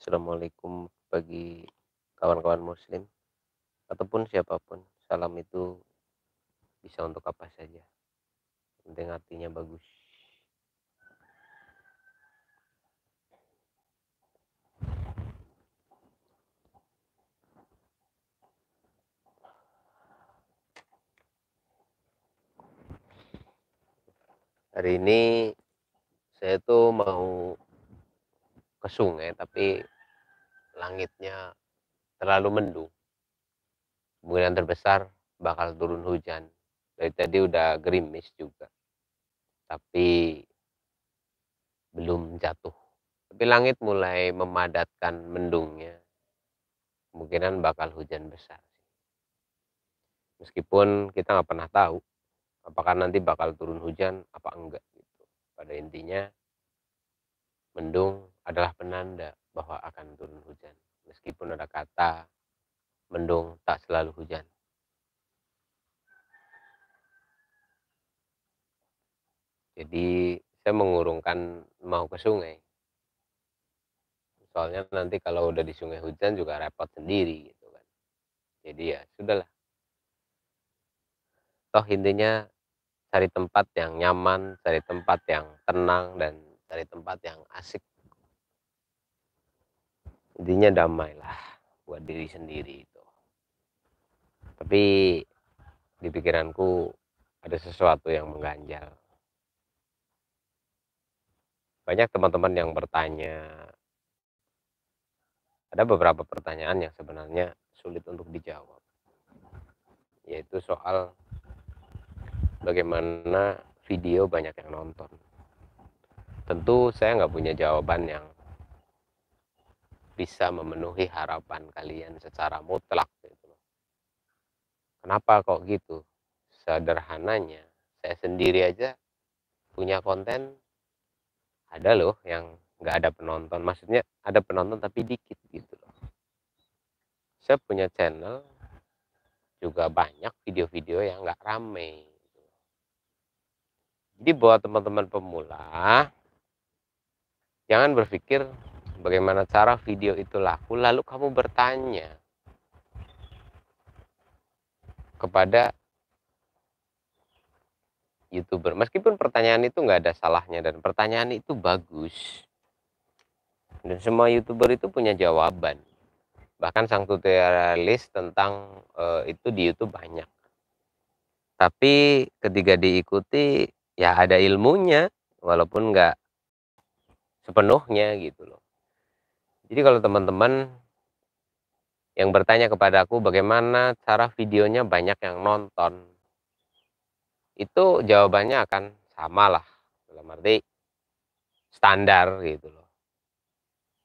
Assalamualaikum bagi kawan-kawan muslim ataupun siapapun. Salam itu bisa untuk apa saja. Penting artinya bagus. Hari ini saya tuh mau ke sungai tapi langitnya terlalu mendung. Kemungkinan terbesar bakal turun hujan. Dari tadi udah gerimis juga. Tapi belum jatuh. Tapi langit mulai memadatkan mendungnya. Kemungkinan bakal hujan besar. Meskipun kita nggak pernah tahu apakah nanti bakal turun hujan apa enggak gitu. Pada intinya mendung adalah penanda bahwa akan turun hujan. Meskipun ada kata mendung tak selalu hujan. Jadi saya mengurungkan mau ke sungai. Soalnya nanti kalau udah di sungai hujan juga repot sendiri gitu kan. Jadi ya sudahlah. Toh intinya cari tempat yang nyaman, cari tempat yang tenang dan cari tempat yang asik intinya damailah buat diri sendiri itu tapi di pikiranku ada sesuatu yang mengganjal banyak teman-teman yang bertanya ada beberapa pertanyaan yang sebenarnya sulit untuk dijawab yaitu soal bagaimana video banyak yang nonton tentu saya nggak punya jawaban yang bisa memenuhi harapan kalian secara mutlak gitu Kenapa kok gitu? Sederhananya, saya sendiri aja punya konten ada loh yang nggak ada penonton. Maksudnya ada penonton tapi dikit gitu loh. Saya punya channel juga banyak video-video yang nggak rame. Gitu Jadi buat teman-teman pemula, jangan berpikir bagaimana cara video itu laku, lalu kamu bertanya kepada youtuber. Meskipun pertanyaan itu nggak ada salahnya dan pertanyaan itu bagus. Dan semua youtuber itu punya jawaban. Bahkan sang tutorialis tentang e, itu di YouTube banyak. Tapi ketika diikuti ya ada ilmunya walaupun nggak sepenuhnya gitu loh. Jadi kalau teman-teman yang bertanya kepada aku bagaimana cara videonya banyak yang nonton, itu jawabannya akan sama lah. Dalam arti standar gitu loh.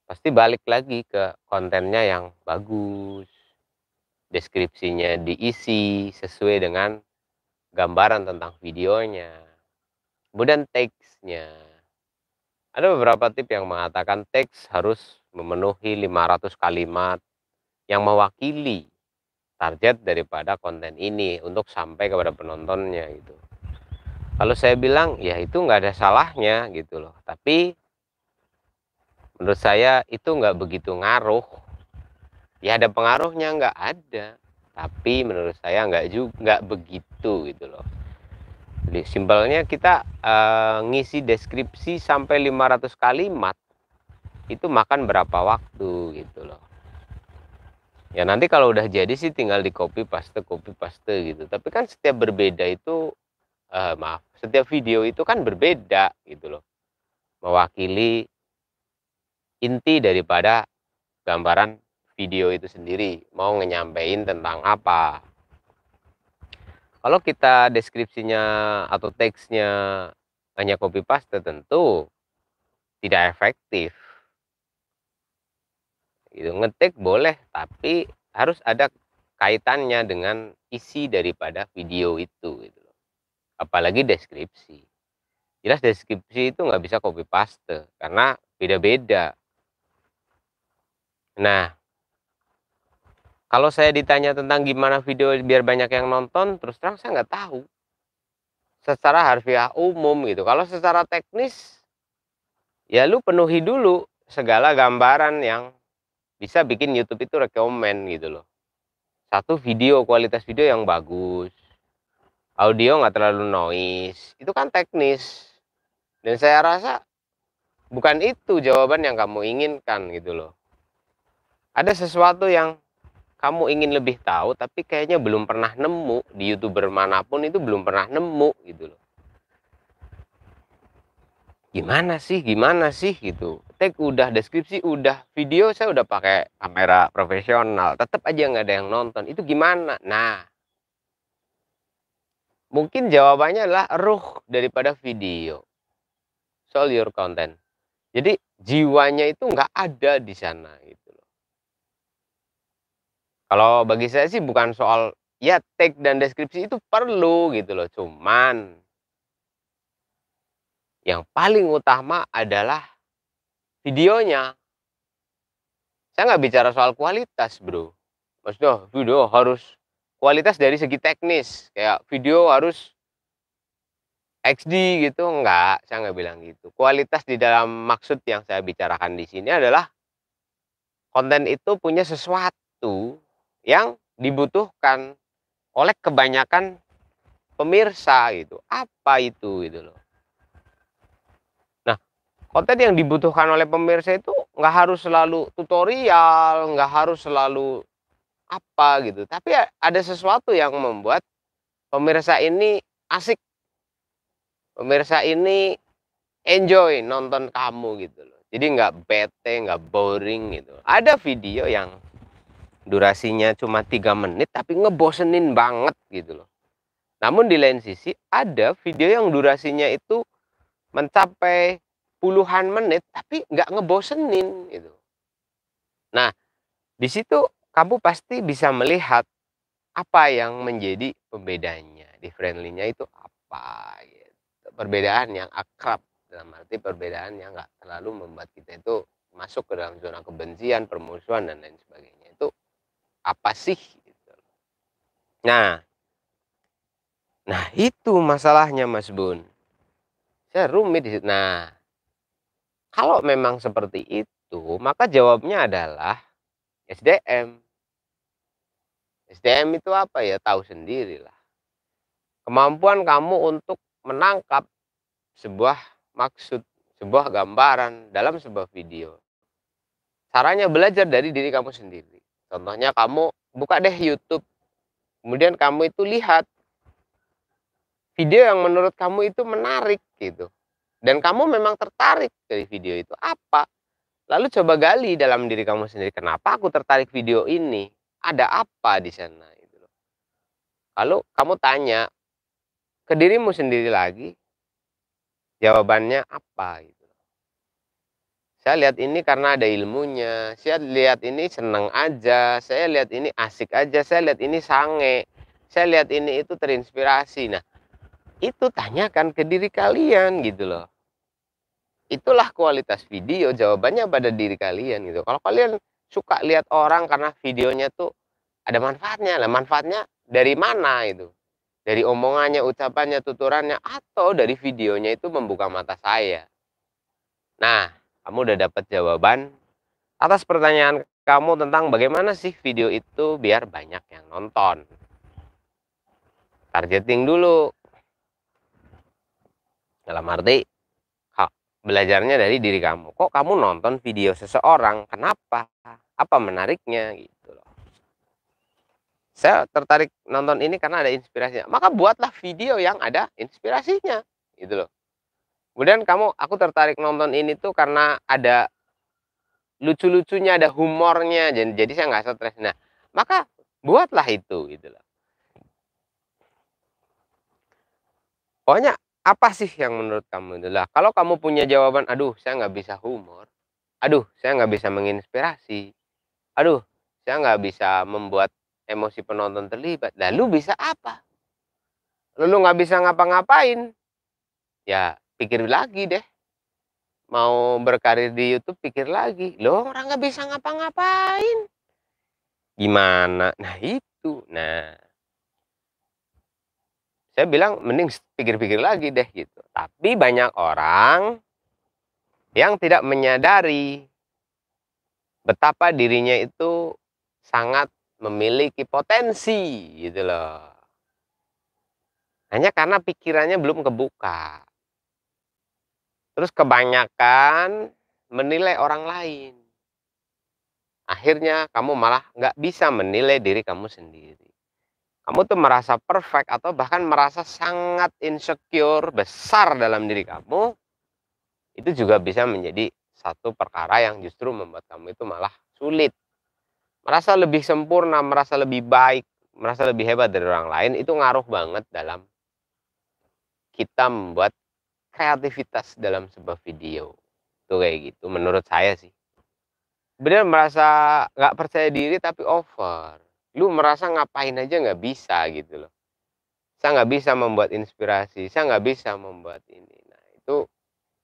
Pasti balik lagi ke kontennya yang bagus, deskripsinya diisi sesuai dengan gambaran tentang videonya. Kemudian teksnya. Ada beberapa tip yang mengatakan teks harus memenuhi 500 kalimat yang mewakili target daripada konten ini untuk sampai kepada penontonnya itu. Kalau saya bilang ya itu nggak ada salahnya gitu loh, tapi menurut saya itu nggak begitu ngaruh. Ya ada pengaruhnya nggak ada, tapi menurut saya nggak juga nggak begitu gitu loh. Jadi simpelnya kita uh, ngisi deskripsi sampai 500 kalimat itu makan berapa waktu gitu loh ya nanti kalau udah jadi sih tinggal di copy paste copy paste gitu tapi kan setiap berbeda itu eh, maaf setiap video itu kan berbeda gitu loh mewakili inti daripada gambaran video itu sendiri mau nyampein tentang apa kalau kita deskripsinya atau teksnya hanya copy paste tentu tidak efektif Gitu. Ngetik boleh, tapi harus ada kaitannya dengan isi daripada video itu. Gitu. Apalagi deskripsi. Jelas deskripsi itu nggak bisa copy paste karena beda-beda. Nah, kalau saya ditanya tentang gimana video biar banyak yang nonton, terus terang saya nggak tahu. Secara harfiah umum gitu. Kalau secara teknis, ya lu penuhi dulu segala gambaran yang bisa bikin YouTube itu rekomend gitu loh. Satu video kualitas video yang bagus, audio nggak terlalu noise, itu kan teknis. Dan saya rasa bukan itu jawaban yang kamu inginkan gitu loh. Ada sesuatu yang kamu ingin lebih tahu tapi kayaknya belum pernah nemu di youtuber manapun itu belum pernah nemu gitu loh gimana sih gimana sih gitu take udah deskripsi udah video saya udah pakai kamera profesional tetap aja nggak ada yang nonton itu gimana nah mungkin jawabannya adalah ruh daripada video soal your content jadi jiwanya itu nggak ada di sana gitu loh kalau bagi saya sih bukan soal ya tag dan deskripsi itu perlu gitu loh cuman yang paling utama adalah videonya. Saya nggak bicara soal kualitas, bro. Maksudnya video harus kualitas dari segi teknis. Kayak video harus HD gitu, enggak. Saya nggak bilang gitu. Kualitas di dalam maksud yang saya bicarakan di sini adalah konten itu punya sesuatu yang dibutuhkan oleh kebanyakan pemirsa gitu. Apa itu gitu loh konten yang dibutuhkan oleh pemirsa itu nggak harus selalu tutorial, nggak harus selalu apa gitu. Tapi ya ada sesuatu yang membuat pemirsa ini asik. Pemirsa ini enjoy nonton kamu gitu loh. Jadi nggak bete, nggak boring gitu. Ada video yang durasinya cuma tiga menit tapi ngebosenin banget gitu loh. Namun di lain sisi ada video yang durasinya itu mencapai puluhan menit tapi nggak ngebosenin gitu. Nah, di situ kamu pasti bisa melihat apa yang menjadi pembedanya, friendly nya itu apa gitu. Perbedaan yang akrab dalam arti perbedaan yang nggak terlalu membuat kita itu masuk ke dalam zona kebencian, permusuhan dan lain sebagainya. Itu apa sih gitu. Nah, Nah, itu masalahnya Mas Bun. Saya rumit di situ. Nah, kalau memang seperti itu, maka jawabnya adalah SDM. SDM itu apa ya? Tahu sendirilah. Kemampuan kamu untuk menangkap sebuah maksud, sebuah gambaran dalam sebuah video. Caranya belajar dari diri kamu sendiri. Contohnya kamu buka deh YouTube. Kemudian kamu itu lihat video yang menurut kamu itu menarik gitu dan kamu memang tertarik dari video itu apa lalu coba gali dalam diri kamu sendiri kenapa aku tertarik video ini ada apa di sana itu loh lalu kamu tanya ke dirimu sendiri lagi jawabannya apa gitu saya lihat ini karena ada ilmunya saya lihat ini seneng aja saya lihat ini asik aja saya lihat ini sange saya lihat ini itu terinspirasi nah itu tanyakan ke diri kalian gitu loh itulah kualitas video jawabannya pada diri kalian gitu kalau kalian suka lihat orang karena videonya tuh ada manfaatnya lah manfaatnya dari mana itu dari omongannya ucapannya tuturannya atau dari videonya itu membuka mata saya nah kamu udah dapat jawaban atas pertanyaan kamu tentang bagaimana sih video itu biar banyak yang nonton targeting dulu dalam arti belajarnya dari diri kamu. Kok kamu nonton video seseorang? Kenapa? Apa menariknya gitu loh. Saya tertarik nonton ini karena ada inspirasinya. Maka buatlah video yang ada inspirasinya gitu loh. Kemudian kamu aku tertarik nonton ini tuh karena ada lucu-lucunya, ada humornya. Jadi, jadi saya nggak stres. Nah, maka buatlah itu gitu loh. Pokoknya apa sih yang menurut kamu adalah kalau kamu punya jawaban aduh saya nggak bisa humor aduh saya nggak bisa menginspirasi aduh saya nggak bisa membuat emosi penonton terlibat lalu bisa apa lalu nggak bisa ngapa-ngapain ya pikir lagi deh mau berkarir di YouTube pikir lagi loh orang nggak bisa ngapa-ngapain gimana nah itu nah saya bilang mending pikir-pikir lagi deh gitu. Tapi banyak orang yang tidak menyadari betapa dirinya itu sangat memiliki potensi gitu loh. Hanya karena pikirannya belum kebuka. Terus kebanyakan menilai orang lain. Akhirnya kamu malah nggak bisa menilai diri kamu sendiri kamu tuh merasa perfect atau bahkan merasa sangat insecure besar dalam diri kamu itu juga bisa menjadi satu perkara yang justru membuat kamu itu malah sulit merasa lebih sempurna merasa lebih baik merasa lebih hebat dari orang lain itu ngaruh banget dalam kita membuat kreativitas dalam sebuah video itu kayak gitu menurut saya sih benar merasa nggak percaya diri tapi over lu merasa ngapain aja nggak bisa gitu loh saya nggak bisa membuat inspirasi saya nggak bisa membuat ini nah itu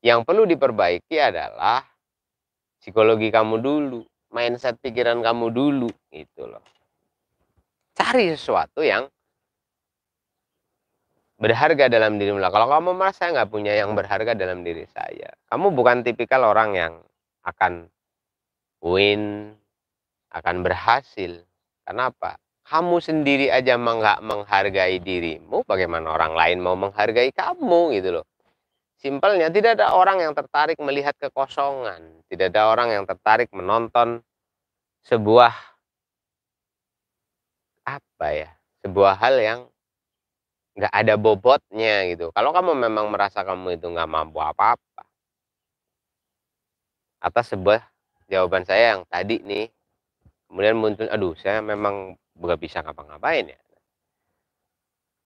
yang perlu diperbaiki adalah psikologi kamu dulu mindset pikiran kamu dulu gitu loh cari sesuatu yang berharga dalam diri lo kalau kamu merasa nggak punya yang berharga dalam diri saya kamu bukan tipikal orang yang akan win akan berhasil Kenapa? Kamu sendiri aja nggak menghargai dirimu, bagaimana orang lain mau menghargai kamu gitu loh. Simpelnya tidak ada orang yang tertarik melihat kekosongan, tidak ada orang yang tertarik menonton sebuah apa ya, sebuah hal yang nggak ada bobotnya gitu. Kalau kamu memang merasa kamu itu nggak mampu apa-apa, atas sebuah jawaban saya yang tadi nih kemudian muncul aduh saya memang nggak bisa ngapa-ngapain ya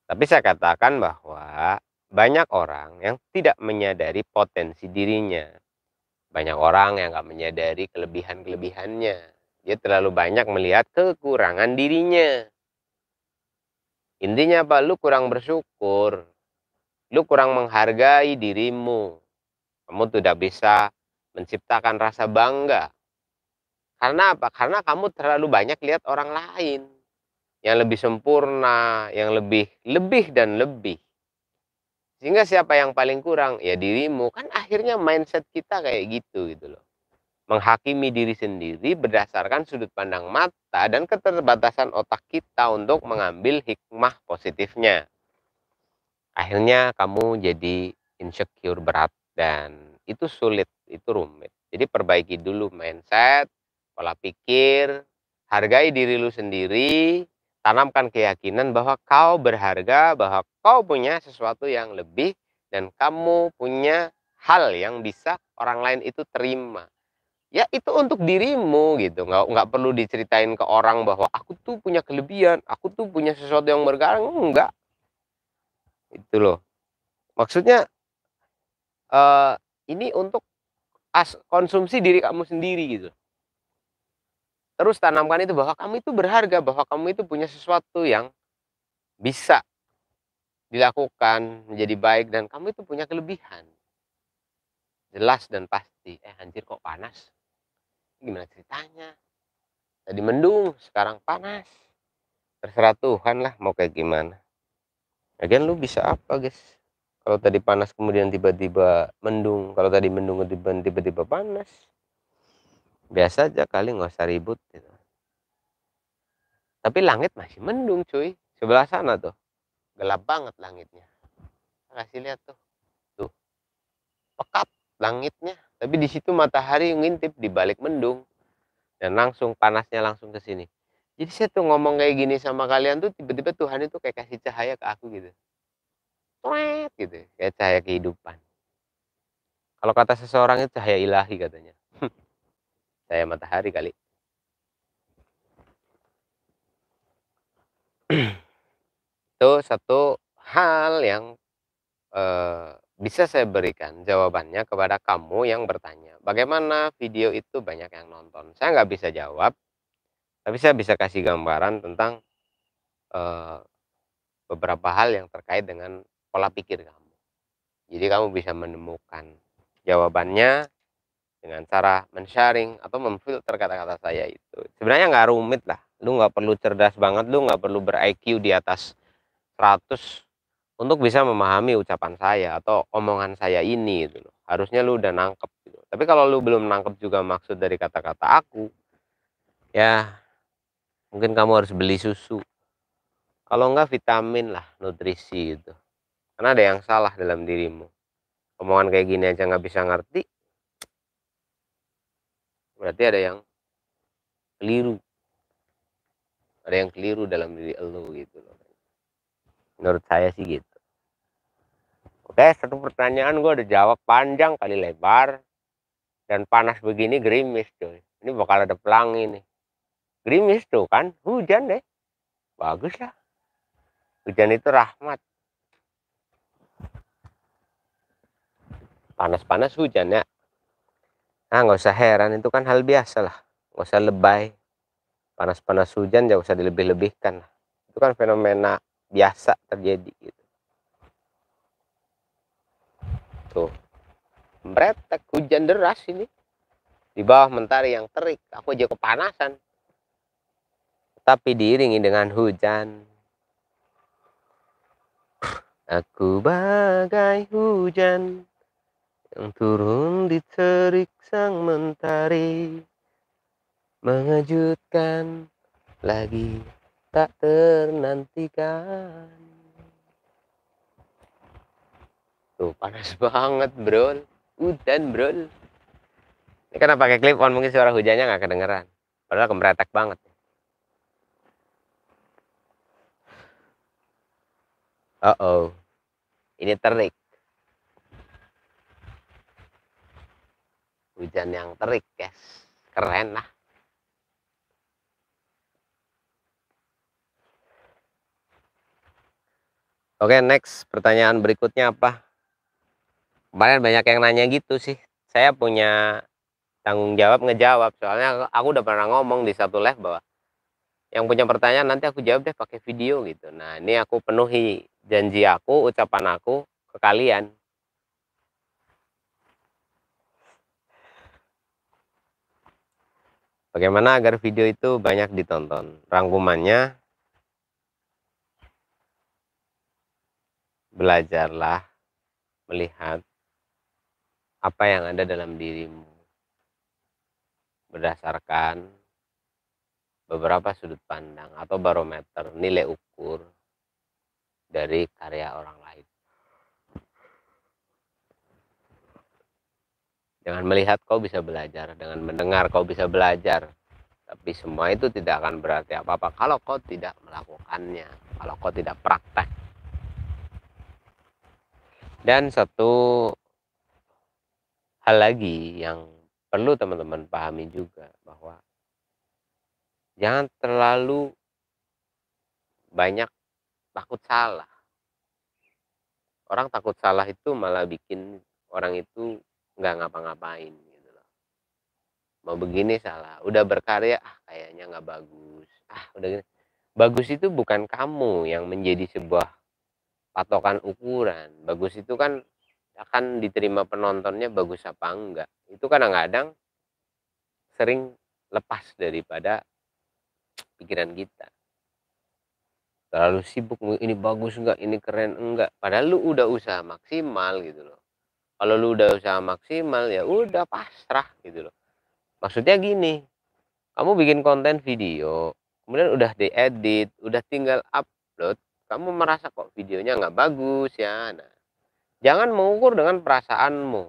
tapi saya katakan bahwa banyak orang yang tidak menyadari potensi dirinya banyak orang yang nggak menyadari kelebihan-kelebihannya dia terlalu banyak melihat kekurangan dirinya intinya apa lu kurang bersyukur lu kurang menghargai dirimu kamu tidak bisa menciptakan rasa bangga karena apa? Karena kamu terlalu banyak lihat orang lain yang lebih sempurna, yang lebih lebih dan lebih. Sehingga siapa yang paling kurang? Ya dirimu. Kan akhirnya mindset kita kayak gitu gitu loh. Menghakimi diri sendiri berdasarkan sudut pandang mata dan keterbatasan otak kita untuk mengambil hikmah positifnya. Akhirnya kamu jadi insecure berat dan itu sulit, itu rumit. Jadi perbaiki dulu mindset, pola pikir, hargai diri lu sendiri, tanamkan keyakinan bahwa kau berharga, bahwa kau punya sesuatu yang lebih dan kamu punya hal yang bisa orang lain itu terima. Ya itu untuk dirimu gitu, nggak nggak perlu diceritain ke orang bahwa aku tuh punya kelebihan, aku tuh punya sesuatu yang bergarang, enggak. Itu loh. Maksudnya uh, ini untuk as konsumsi diri kamu sendiri gitu terus tanamkan itu bahwa kamu itu berharga, bahwa kamu itu punya sesuatu yang bisa dilakukan menjadi baik dan kamu itu punya kelebihan. Jelas dan pasti. Eh anjir kok panas? Gimana ceritanya? Tadi mendung, sekarang panas. Terserah Tuhan lah mau kayak gimana. Lagian lu bisa apa guys? Kalau tadi panas kemudian tiba-tiba mendung, kalau tadi mendung tiba-tiba panas, biasa aja kali nggak usah ribut gitu. tapi langit masih mendung cuy sebelah sana tuh gelap banget langitnya kasih lihat tuh tuh pekat langitnya tapi di situ matahari ngintip di balik mendung dan langsung panasnya langsung ke sini jadi saya tuh ngomong kayak gini sama kalian tuh tiba-tiba Tuhan itu kayak kasih cahaya ke aku gitu Tuet, gitu kayak cahaya kehidupan kalau kata seseorang itu cahaya ilahi katanya saya matahari kali. Itu satu hal yang e, bisa saya berikan jawabannya kepada kamu yang bertanya. Bagaimana video itu banyak yang nonton? Saya nggak bisa jawab, tapi saya bisa kasih gambaran tentang e, beberapa hal yang terkait dengan pola pikir kamu. Jadi kamu bisa menemukan jawabannya dengan cara men-sharing atau memfilter kata-kata saya itu. Sebenarnya nggak rumit lah. Lu nggak perlu cerdas banget, lu nggak perlu ber-IQ di atas 100 untuk bisa memahami ucapan saya atau omongan saya ini gitu loh. Harusnya lu udah nangkep gitu. Tapi kalau lu belum nangkep juga maksud dari kata-kata aku, ya mungkin kamu harus beli susu. Kalau nggak vitamin lah, nutrisi itu, Karena ada yang salah dalam dirimu. Omongan kayak gini aja nggak bisa ngerti, berarti ada yang keliru ada yang keliru dalam diri lo gitu loh menurut saya sih gitu oke satu pertanyaan gue udah jawab panjang kali lebar dan panas begini gerimis coy ini bakal ada pelangi nih gerimis tuh kan hujan deh bagus lah hujan itu rahmat panas-panas hujan ya Ah, nggak usah heran, itu kan hal biasa lah. Nggak usah lebay. Panas-panas hujan nggak usah dilebih-lebihkan. Itu kan fenomena biasa terjadi. Gitu. Tuh. tak hujan deras ini. Di bawah mentari yang terik. Aku aja kepanasan. Tapi diiringi dengan hujan. Aku bagai hujan yang turun di terik sang mentari mengejutkan lagi tak ternantikan tuh panas banget bro hujan bro ini karena pakai clip on mungkin suara hujannya nggak kedengeran padahal kemeretak banget uh oh ini terik hujan yang terik guys keren lah Oke next pertanyaan berikutnya apa kemarin banyak yang nanya gitu sih saya punya tanggung jawab ngejawab soalnya aku udah pernah ngomong di satu live bahwa yang punya pertanyaan nanti aku jawab deh pakai video gitu nah ini aku penuhi janji aku ucapan aku ke kalian Bagaimana agar video itu banyak ditonton? Rangkumannya, belajarlah melihat apa yang ada dalam dirimu berdasarkan beberapa sudut pandang atau barometer nilai ukur dari karya orang lain. Dengan melihat kau bisa belajar, dengan mendengar kau bisa belajar. Tapi semua itu tidak akan berarti apa-apa kalau kau tidak melakukannya, kalau kau tidak praktek. Dan satu hal lagi yang perlu teman-teman pahami juga bahwa jangan terlalu banyak takut salah. Orang takut salah itu malah bikin orang itu nggak ngapa-ngapain gitu loh mau begini salah udah berkarya ah kayaknya nggak bagus ah udah gini bagus itu bukan kamu yang menjadi sebuah patokan ukuran bagus itu kan akan diterima penontonnya bagus apa enggak itu kadang-kadang sering lepas daripada pikiran kita terlalu sibuk ini bagus enggak ini keren enggak padahal lu udah usaha maksimal gitu loh kalau lu udah usaha maksimal ya udah pasrah gitu loh maksudnya gini kamu bikin konten video kemudian udah diedit udah tinggal upload kamu merasa kok videonya nggak bagus ya nah jangan mengukur dengan perasaanmu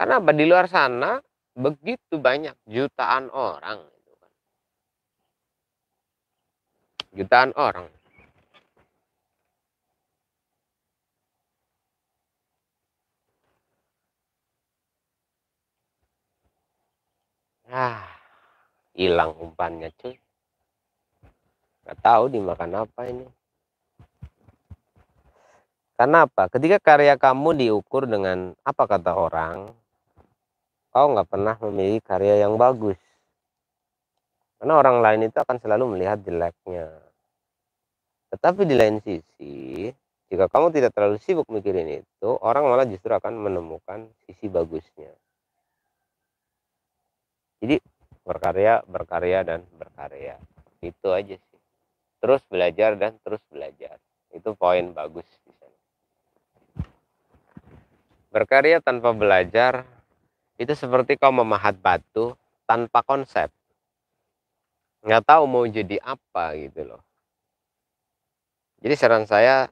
karena apa di luar sana begitu banyak jutaan orang gitu kan. jutaan orang ah hilang umpannya cuy Gak tahu dimakan apa ini karena apa ketika karya kamu diukur dengan apa kata orang kau nggak pernah memilih karya yang bagus karena orang lain itu akan selalu melihat jeleknya tetapi di lain sisi jika kamu tidak terlalu sibuk mikirin itu orang malah justru akan menemukan sisi bagusnya jadi berkarya berkarya dan berkarya itu aja sih terus belajar dan terus belajar itu poin bagus di sana berkarya tanpa belajar itu seperti kau memahat batu tanpa konsep nggak tahu mau jadi apa gitu loh jadi saran saya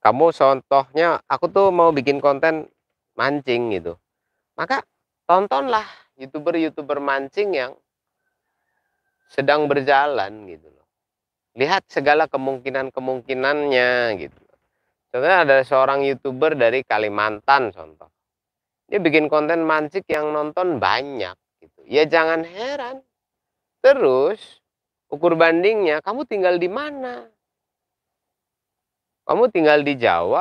kamu contohnya aku tuh mau bikin konten mancing gitu maka tontonlah youtuber-youtuber mancing yang sedang berjalan gitu loh. Lihat segala kemungkinan-kemungkinannya gitu. Contohnya ada seorang youtuber dari Kalimantan contoh. Dia bikin konten mancing yang nonton banyak gitu. Ya jangan heran. Terus ukur bandingnya kamu tinggal di mana? Kamu tinggal di Jawa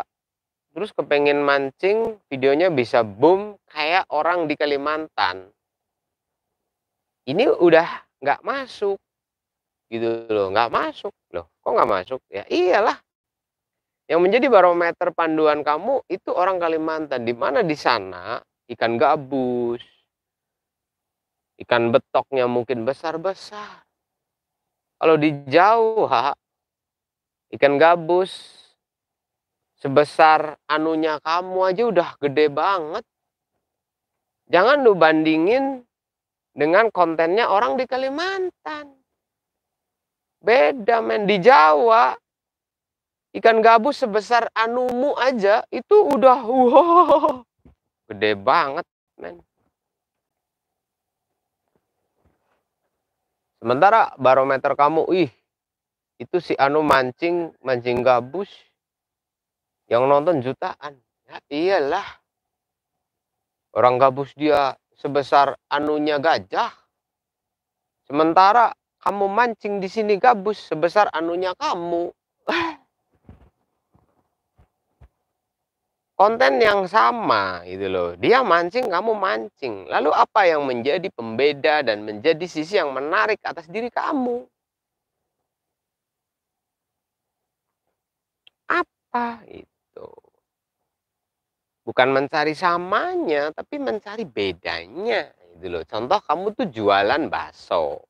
terus kepengen mancing videonya bisa boom kayak orang di Kalimantan ini udah nggak masuk gitu loh nggak masuk loh kok nggak masuk ya iyalah yang menjadi barometer panduan kamu itu orang Kalimantan di mana di sana ikan gabus ikan betoknya mungkin besar besar kalau di Jawa ikan gabus sebesar anunya kamu aja udah gede banget. Jangan lu bandingin dengan kontennya orang di Kalimantan. Beda men, di Jawa ikan gabus sebesar anumu aja itu udah wow, gede banget men. Sementara barometer kamu, ih, itu si anu mancing, mancing gabus, yang nonton jutaan. Ya iyalah. Orang gabus dia sebesar anunya gajah. Sementara kamu mancing di sini gabus sebesar anunya kamu. Konten yang sama gitu loh. Dia mancing, kamu mancing. Lalu apa yang menjadi pembeda dan menjadi sisi yang menarik atas diri kamu? Apa itu? bukan mencari samanya tapi mencari bedanya itu loh contoh kamu tuh jualan bakso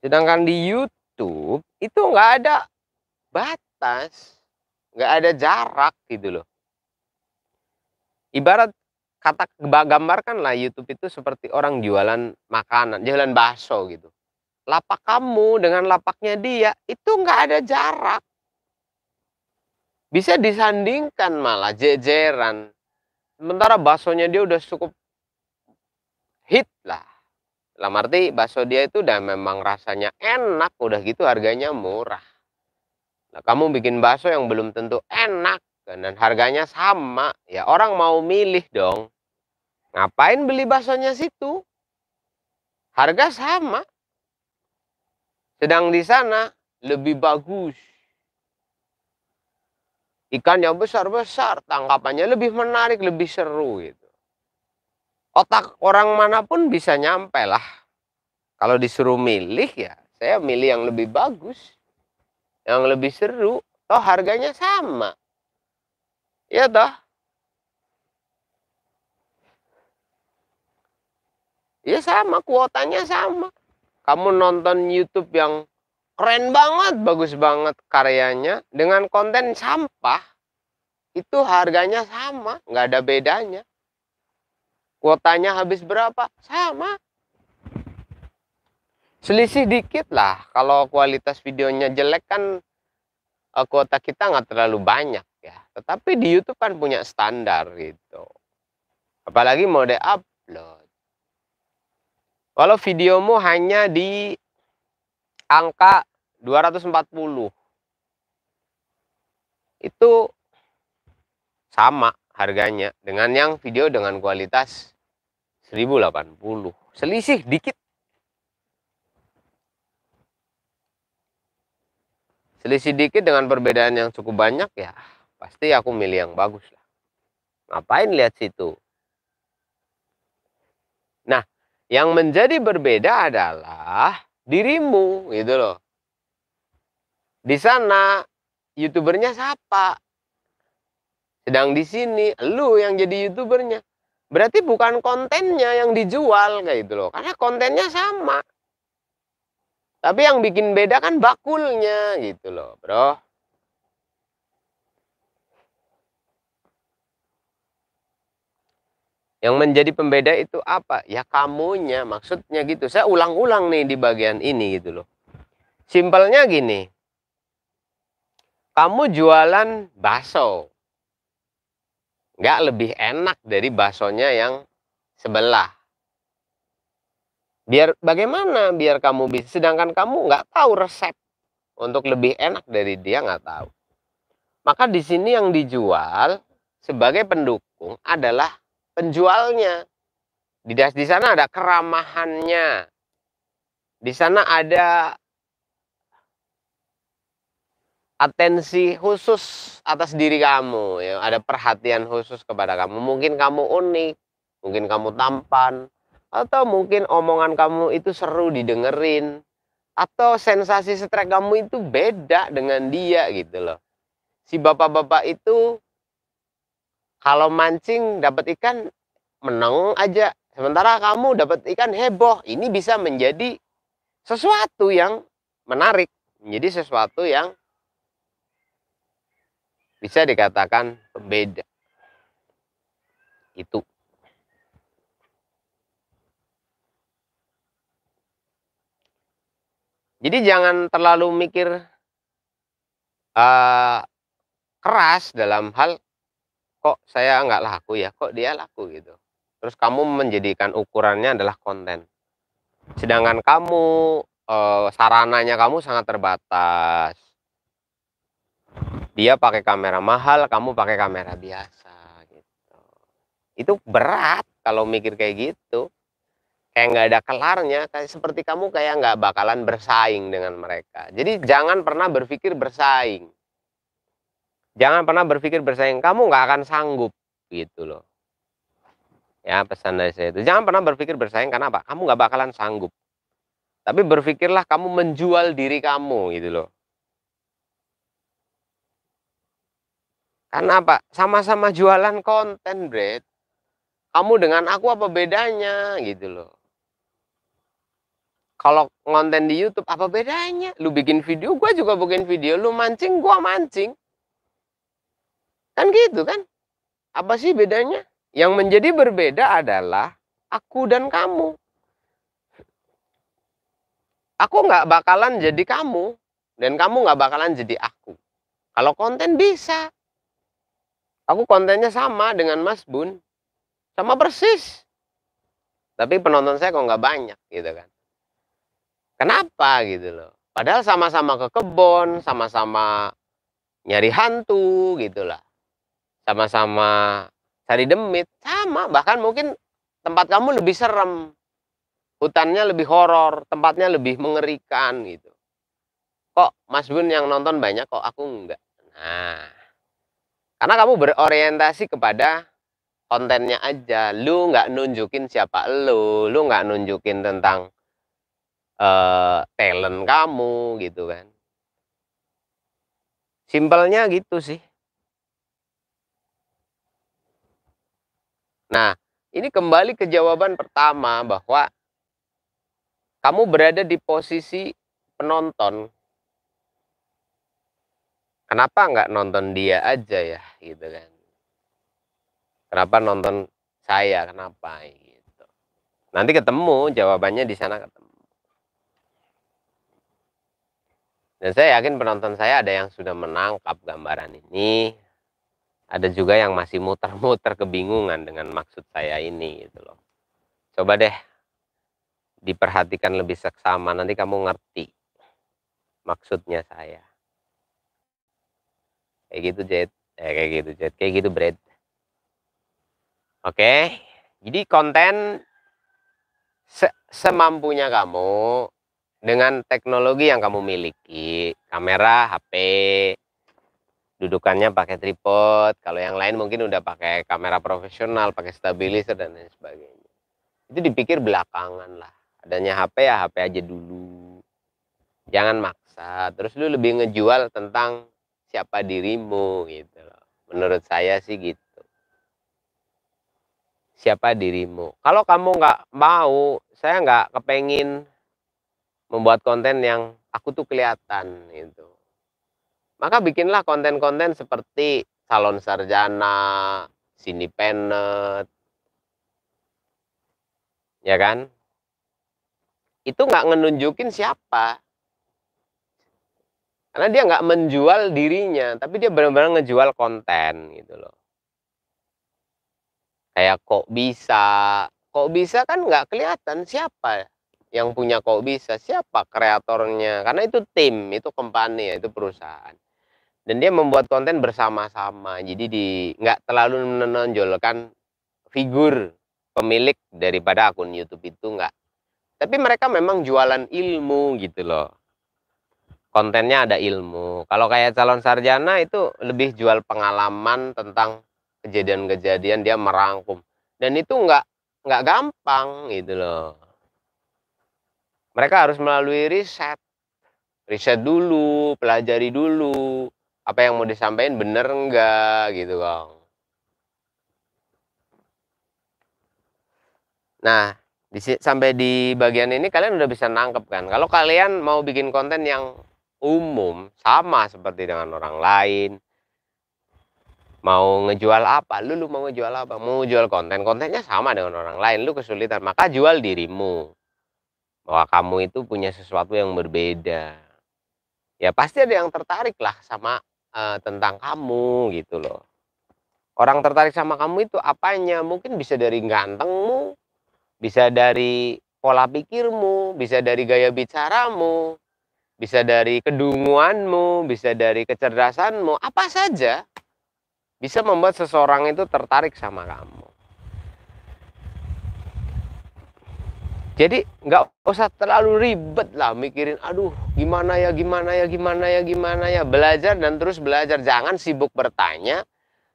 sedangkan di YouTube itu nggak ada batas nggak ada jarak gitu loh ibarat kata gambarkan lah YouTube itu seperti orang jualan makanan jualan bakso gitu lapak kamu dengan lapaknya dia itu nggak ada jarak bisa disandingkan malah jejeran. Sementara baksonya dia udah cukup hit lah. lah arti bakso dia itu udah memang rasanya enak, udah gitu harganya murah. Nah, kamu bikin bakso yang belum tentu enak dan harganya sama, ya orang mau milih dong. Ngapain beli baksonya situ? Harga sama. Sedang di sana lebih bagus, Ikan yang besar-besar, tangkapannya lebih menarik, lebih seru gitu. Otak orang manapun bisa nyampe lah. Kalau disuruh milih ya, saya milih yang lebih bagus, yang lebih seru. Toh harganya sama. Iya toh. Iya sama, kuotanya sama. Kamu nonton YouTube yang keren banget, bagus banget karyanya dengan konten sampah itu harganya sama, nggak ada bedanya. Kuotanya habis berapa? Sama. Selisih dikit lah. Kalau kualitas videonya jelek kan eh, kuota kita nggak terlalu banyak ya. Tetapi di YouTube kan punya standar gitu. Apalagi mode upload. Kalau videomu hanya di angka 240 itu sama harganya dengan yang video dengan kualitas 1080 selisih dikit selisih dikit dengan perbedaan yang cukup banyak ya pasti aku milih yang bagus lah ngapain lihat situ nah yang menjadi berbeda adalah dirimu gitu loh di sana youtubernya siapa sedang di sini lu yang jadi youtubernya berarti bukan kontennya yang dijual kayak gitu loh karena kontennya sama tapi yang bikin beda kan bakulnya gitu loh bro Yang menjadi pembeda itu apa? Ya kamunya, maksudnya gitu. Saya ulang-ulang nih di bagian ini gitu loh. Simpelnya gini. Kamu jualan bakso. Nggak lebih enak dari baksonya yang sebelah. Biar bagaimana biar kamu bisa sedangkan kamu nggak tahu resep untuk lebih enak dari dia nggak tahu. Maka di sini yang dijual sebagai pendukung adalah penjualnya. Di, di sana ada keramahannya. Di sana ada atensi khusus atas diri kamu, ya. ada perhatian khusus kepada kamu. Mungkin kamu unik, mungkin kamu tampan, atau mungkin omongan kamu itu seru didengerin, atau sensasi setrek kamu itu beda dengan dia gitu loh. Si bapak-bapak itu kalau mancing dapat ikan meneng aja, sementara kamu dapat ikan heboh. Ini bisa menjadi sesuatu yang menarik, menjadi sesuatu yang bisa dikatakan beda. Itu. Jadi jangan terlalu mikir uh, keras dalam hal kok saya nggak laku ya kok dia laku gitu terus kamu menjadikan ukurannya adalah konten sedangkan kamu e, sarananya kamu sangat terbatas dia pakai kamera mahal kamu pakai kamera biasa gitu itu berat kalau mikir kayak gitu kayak nggak ada kelarnya kayak seperti kamu kayak nggak bakalan bersaing dengan mereka jadi jangan pernah berpikir bersaing Jangan pernah berpikir bersaing, kamu nggak akan sanggup gitu loh. Ya pesan dari saya itu, jangan pernah berpikir bersaing karena apa? Kamu nggak bakalan sanggup. Tapi berpikirlah kamu menjual diri kamu gitu loh. Karena apa? Sama-sama jualan konten, Brad. Kamu dengan aku apa bedanya gitu loh. Kalau konten di YouTube apa bedanya? Lu bikin video, gua juga bikin video. Lu mancing, gua mancing. Kan gitu kan? Apa sih bedanya? Yang menjadi berbeda adalah aku dan kamu. Aku nggak bakalan jadi kamu dan kamu nggak bakalan jadi aku. Kalau konten bisa. Aku kontennya sama dengan Mas Bun. Sama persis. Tapi penonton saya kok nggak banyak gitu kan. Kenapa gitu loh. Padahal sama-sama ke kebon, sama-sama nyari hantu gitu lah sama-sama cari demit, sama bahkan mungkin tempat kamu lebih serem, hutannya lebih horor, tempatnya lebih mengerikan gitu. Kok Mas Bun yang nonton banyak kok aku enggak? Nah, karena kamu berorientasi kepada kontennya aja, lu nggak nunjukin siapa lu, lu nggak nunjukin tentang uh, talent kamu gitu kan. Simpelnya gitu sih. Nah, ini kembali ke jawaban pertama bahwa kamu berada di posisi penonton. Kenapa nggak nonton dia aja ya gitu kan? Kenapa nonton saya? Kenapa gitu? Nanti ketemu jawabannya di sana ketemu. Dan saya yakin penonton saya ada yang sudah menangkap gambaran ini, ada juga yang masih muter-muter kebingungan dengan maksud saya ini gitu loh. Coba deh diperhatikan lebih seksama nanti kamu ngerti maksudnya saya. Kayak gitu Jet, eh, ya, kayak gitu Jet, kayak gitu Brad. Oke, jadi konten se semampunya kamu dengan teknologi yang kamu miliki, kamera, HP, dudukannya pakai tripod, kalau yang lain mungkin udah pakai kamera profesional, pakai stabilizer dan lain sebagainya. Itu dipikir belakangan lah. Adanya HP ya HP aja dulu. Jangan maksa. Terus lu lebih ngejual tentang siapa dirimu gitu loh. Menurut saya sih gitu. Siapa dirimu. Kalau kamu nggak mau, saya nggak kepengin membuat konten yang aku tuh kelihatan gitu maka bikinlah konten-konten seperti salon sarjana, sini penet, ya kan? Itu nggak ngenunjukin siapa. Karena dia nggak menjual dirinya, tapi dia benar-benar ngejual konten gitu loh. Kayak kok bisa, kok bisa kan nggak kelihatan siapa yang punya kok bisa siapa kreatornya karena itu tim itu company ya, itu perusahaan dan dia membuat konten bersama-sama jadi di nggak terlalu menonjolkan figur pemilik daripada akun YouTube itu nggak tapi mereka memang jualan ilmu gitu loh kontennya ada ilmu kalau kayak calon sarjana itu lebih jual pengalaman tentang kejadian-kejadian dia merangkum dan itu nggak nggak gampang gitu loh mereka harus melalui riset riset dulu pelajari dulu apa yang mau disampaikan bener enggak gitu bang Nah, di, sampai di bagian ini kalian udah bisa nangkep kan. Kalau kalian mau bikin konten yang umum sama seperti dengan orang lain, mau ngejual apa lu lu mau ngejual apa mau jual konten kontennya sama dengan orang lain lu kesulitan maka jual dirimu bahwa kamu itu punya sesuatu yang berbeda ya pasti ada yang tertarik lah sama uh, tentang kamu gitu loh. Orang tertarik sama kamu itu apanya? Mungkin bisa dari gantengmu, bisa dari pola pikirmu, bisa dari gaya bicaramu, bisa dari kedunguanmu, bisa dari kecerdasanmu, apa saja bisa membuat seseorang itu tertarik sama kamu. Jadi nggak usah terlalu ribet lah mikirin, aduh gimana ya, gimana ya, gimana ya, gimana ya. Belajar dan terus belajar. Jangan sibuk bertanya,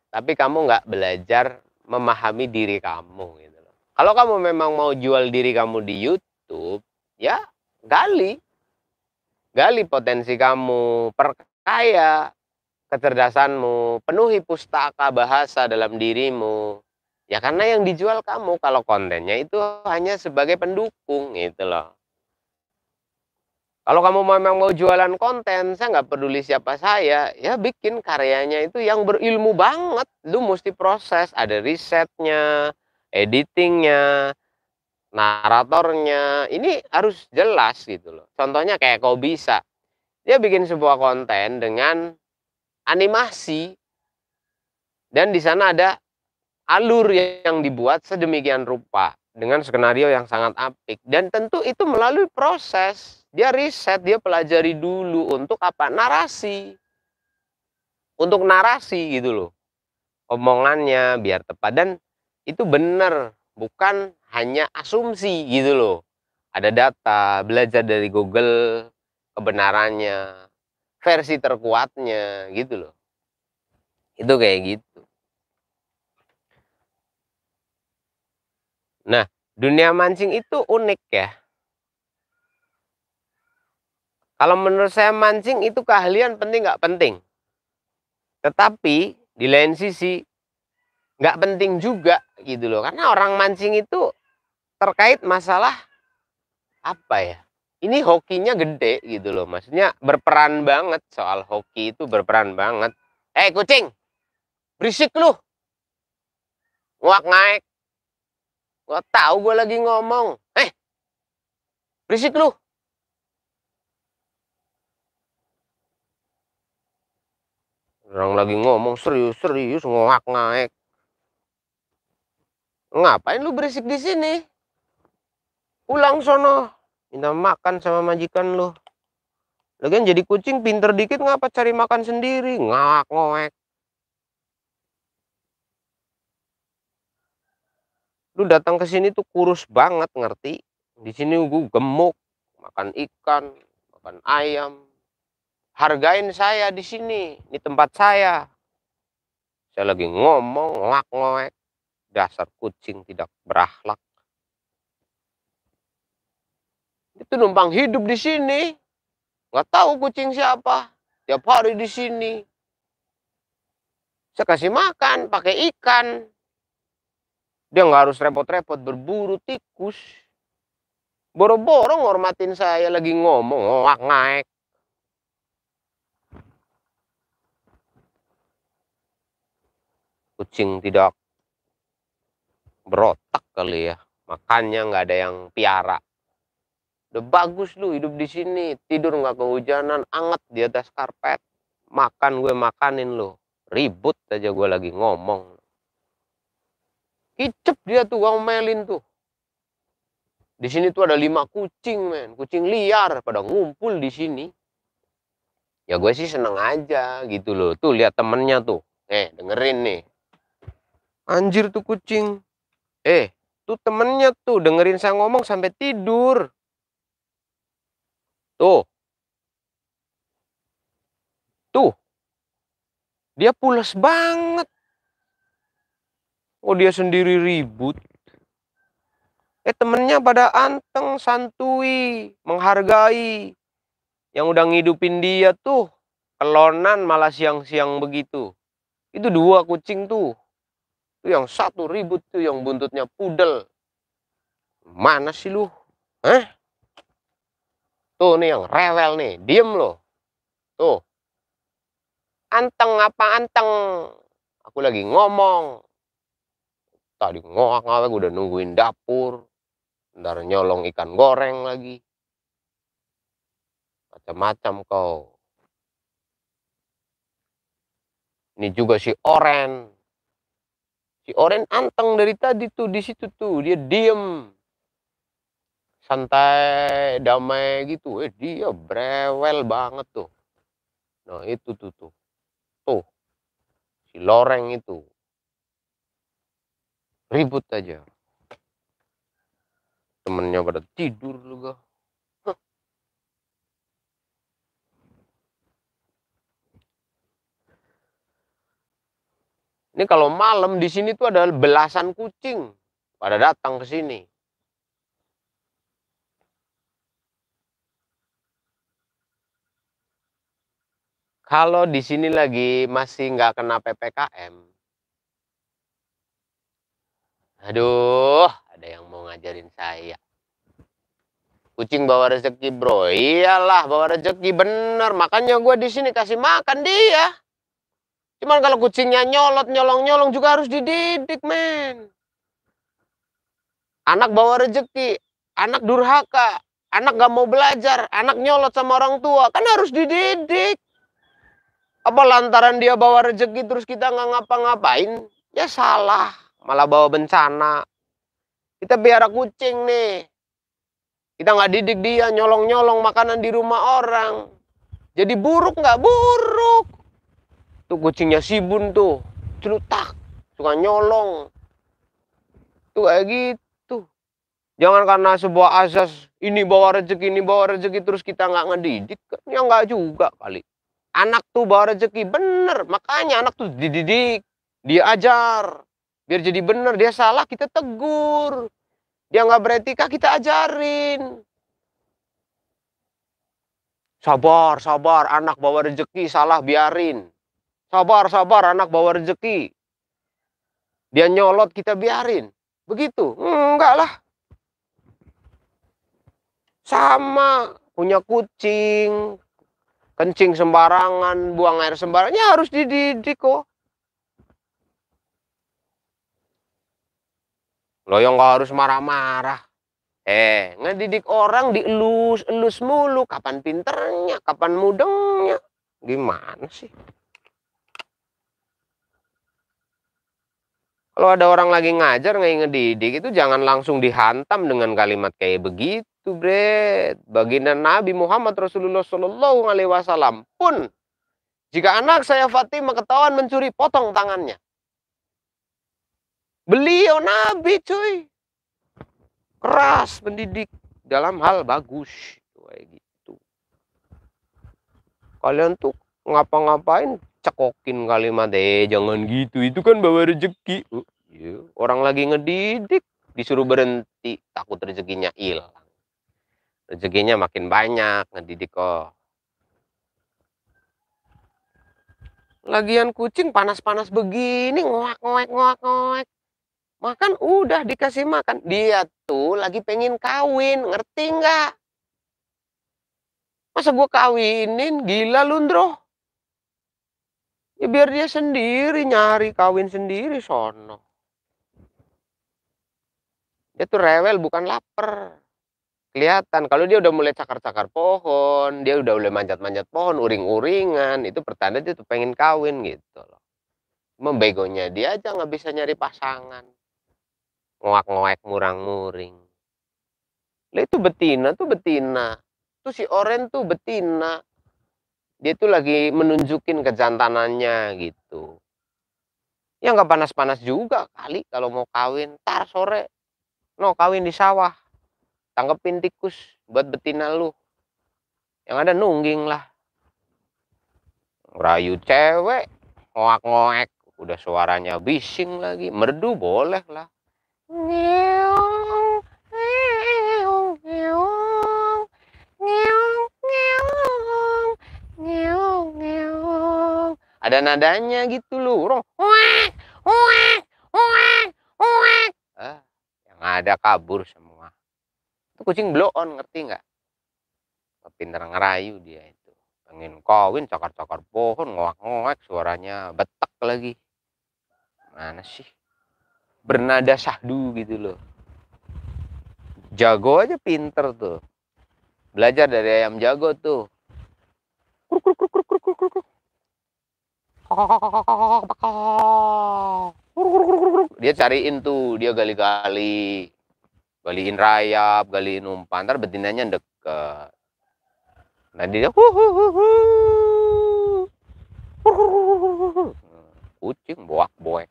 tapi kamu nggak belajar memahami diri kamu. Gitu Kalau kamu memang mau jual diri kamu di YouTube, ya gali. Gali potensi kamu, perkaya kecerdasanmu, penuhi pustaka bahasa dalam dirimu, Ya karena yang dijual kamu kalau kontennya itu hanya sebagai pendukung gitu loh. Kalau kamu memang mau jualan konten, saya nggak peduli siapa saya, ya bikin karyanya itu yang berilmu banget. Lu mesti proses, ada risetnya, editingnya, naratornya. Ini harus jelas gitu loh. Contohnya kayak kau bisa. Dia bikin sebuah konten dengan animasi dan di sana ada alur yang dibuat sedemikian rupa dengan skenario yang sangat apik dan tentu itu melalui proses dia riset dia pelajari dulu untuk apa narasi untuk narasi gitu loh omongannya biar tepat dan itu benar bukan hanya asumsi gitu loh ada data belajar dari Google kebenarannya versi terkuatnya gitu loh itu kayak gitu Nah, dunia mancing itu unik ya. Kalau menurut saya mancing itu keahlian penting nggak penting. Tetapi di lain sisi nggak penting juga gitu loh. Karena orang mancing itu terkait masalah apa ya? Ini hokinya gede gitu loh. Maksudnya berperan banget soal hoki itu berperan banget. Eh hey, kucing, berisik lu. Nguak naik. Gak tahu gue lagi ngomong. Eh, berisik lu. Orang lagi ngomong serius-serius ngoak ngaek. Ngapain lu berisik di sini? Pulang sono, minta makan sama majikan lu. Lagian jadi kucing pinter dikit ngapa cari makan sendiri, ngoak ngoek. lu datang ke sini tuh kurus banget ngerti di sini gue gemuk makan ikan makan ayam hargain saya di sini di tempat saya saya lagi ngomong ngelak ngoek dasar kucing tidak berakhlak itu numpang hidup di sini nggak tahu kucing siapa tiap hari di sini saya kasih makan pakai ikan dia nggak harus repot-repot berburu tikus. Boro-boro ngormatin saya lagi ngomong, naik ngaek. Kucing tidak berotak kali ya. Makannya nggak ada yang piara. Udah bagus lu hidup di sini, tidur nggak kehujanan, anget di atas karpet. Makan gue makanin lu. Ribut aja gue lagi ngomong. Icep dia tuh, melin tuh. Di sini tuh ada lima kucing, men. Kucing liar pada ngumpul di sini. Ya gue sih seneng aja gitu loh. Tuh lihat temennya tuh. Eh, dengerin nih. Anjir tuh kucing. Eh, tuh temennya tuh dengerin saya ngomong sampai tidur. Tuh. Tuh. Dia pulas banget. Oh dia sendiri ribut. Eh temennya pada anteng, santui, menghargai. Yang udah ngidupin dia tuh, kelonan malah siang-siang begitu. Itu dua kucing tuh. Itu yang satu ribut tuh, yang buntutnya pudel. Mana sih lu? Hah? Tuh nih yang rewel nih, diem loh. Tuh. Anteng apa anteng? Aku lagi ngomong, tadi ngoak ngawek udah nungguin dapur ntar nyolong ikan goreng lagi macam-macam kau ini juga si Oren si Oren anteng dari tadi tuh di situ tuh dia diem santai damai gitu eh dia brewel banget tuh nah itu tuh tuh tuh si Loreng itu ribut aja temennya pada tidur lu Ini kalau malam di sini tuh ada belasan kucing pada datang ke sini. Kalau di sini lagi masih nggak kena PPKM, Aduh, ada yang mau ngajarin saya. Kucing bawa rezeki, bro. Iyalah, bawa rezeki bener. Makanya gue di sini kasih makan dia. Cuman kalau kucingnya nyolot, nyolong-nyolong juga harus dididik, men. Anak bawa rezeki, anak durhaka, anak gak mau belajar, anak nyolot sama orang tua, kan harus dididik. Apa lantaran dia bawa rezeki terus kita nggak ngapa-ngapain? Ya salah malah bawa bencana. Kita biara kucing nih. Kita nggak didik dia nyolong-nyolong makanan di rumah orang. Jadi buruk nggak buruk. Tuh kucingnya sibun tuh, celutak, suka nyolong. Tuh kayak gitu. Jangan karena sebuah asas ini bawa rezeki, ini bawa rezeki terus kita nggak ngedidik. Ya nggak juga kali. Anak tuh bawa rezeki bener, makanya anak tuh dididik, diajar, biar jadi benar dia salah kita tegur dia nggak beretika kita ajarin sabar sabar anak bawa rezeki salah biarin sabar sabar anak bawa rezeki dia nyolot kita biarin begitu enggak lah sama punya kucing kencing sembarangan buang air sembarangan ya harus dididik oh. Lo yang gak harus marah-marah. Eh, ngedidik orang dielus-elus mulu. Kapan pinternya, kapan mudengnya. Gimana sih? Kalau ada orang lagi ngajar, nggak ngedidik, itu jangan langsung dihantam dengan kalimat kayak begitu, bre. Baginda Nabi Muhammad Rasulullah Shallallahu Wasallam pun, jika anak saya Fatimah ketahuan mencuri, potong tangannya. Beliau nabi cuy. Keras mendidik dalam hal bagus. Kayak gitu. Kalian tuh ngapa-ngapain cekokin kalimat eh jangan gitu itu kan bawa rezeki uh, iya. orang lagi ngedidik disuruh berhenti takut rezekinya hilang rezekinya makin banyak ngedidik kok lagian kucing panas-panas begini ngoak ngoak ngoak ngoak Makan udah dikasih makan. Dia tuh lagi pengen kawin, ngerti nggak? Masa gue kawinin, gila lu Ya biar dia sendiri nyari kawin sendiri sono. Dia tuh rewel bukan lapar. Kelihatan kalau dia udah mulai cakar-cakar pohon, dia udah mulai manjat-manjat pohon, uring-uringan, itu pertanda dia tuh pengen kawin gitu loh membegonya dia aja nggak bisa nyari pasangan ngoak ngoek murang-muring. Lah itu betina tuh betina. Tuh si oren tuh betina. Dia tuh lagi menunjukin kejantanannya gitu. Ya nggak panas-panas juga kali kalau mau kawin. Tar sore. No kawin di sawah. Tanggepin tikus buat betina lu. Yang ada nungging lah. Rayu cewek. Ngoak-ngoek. Udah suaranya bising lagi. Merdu boleh lah ada nadanya gitu loh urung eh, ah, yang ada kabur semua itu kucing blow on ngerti nggak pinter ngerayu dia itu pengen kawin cakar-cakar pohon ngoak-ngoak suaranya betek lagi mana sih bernada syahdu gitu loh. Jago aja pinter tuh. Belajar dari ayam jago tuh. Dia cariin tuh, dia gali-gali. Galiin rayap, galiin umpan, ntar betinanya deket. Nah dia hu hu hu hu. Kucing boak boek.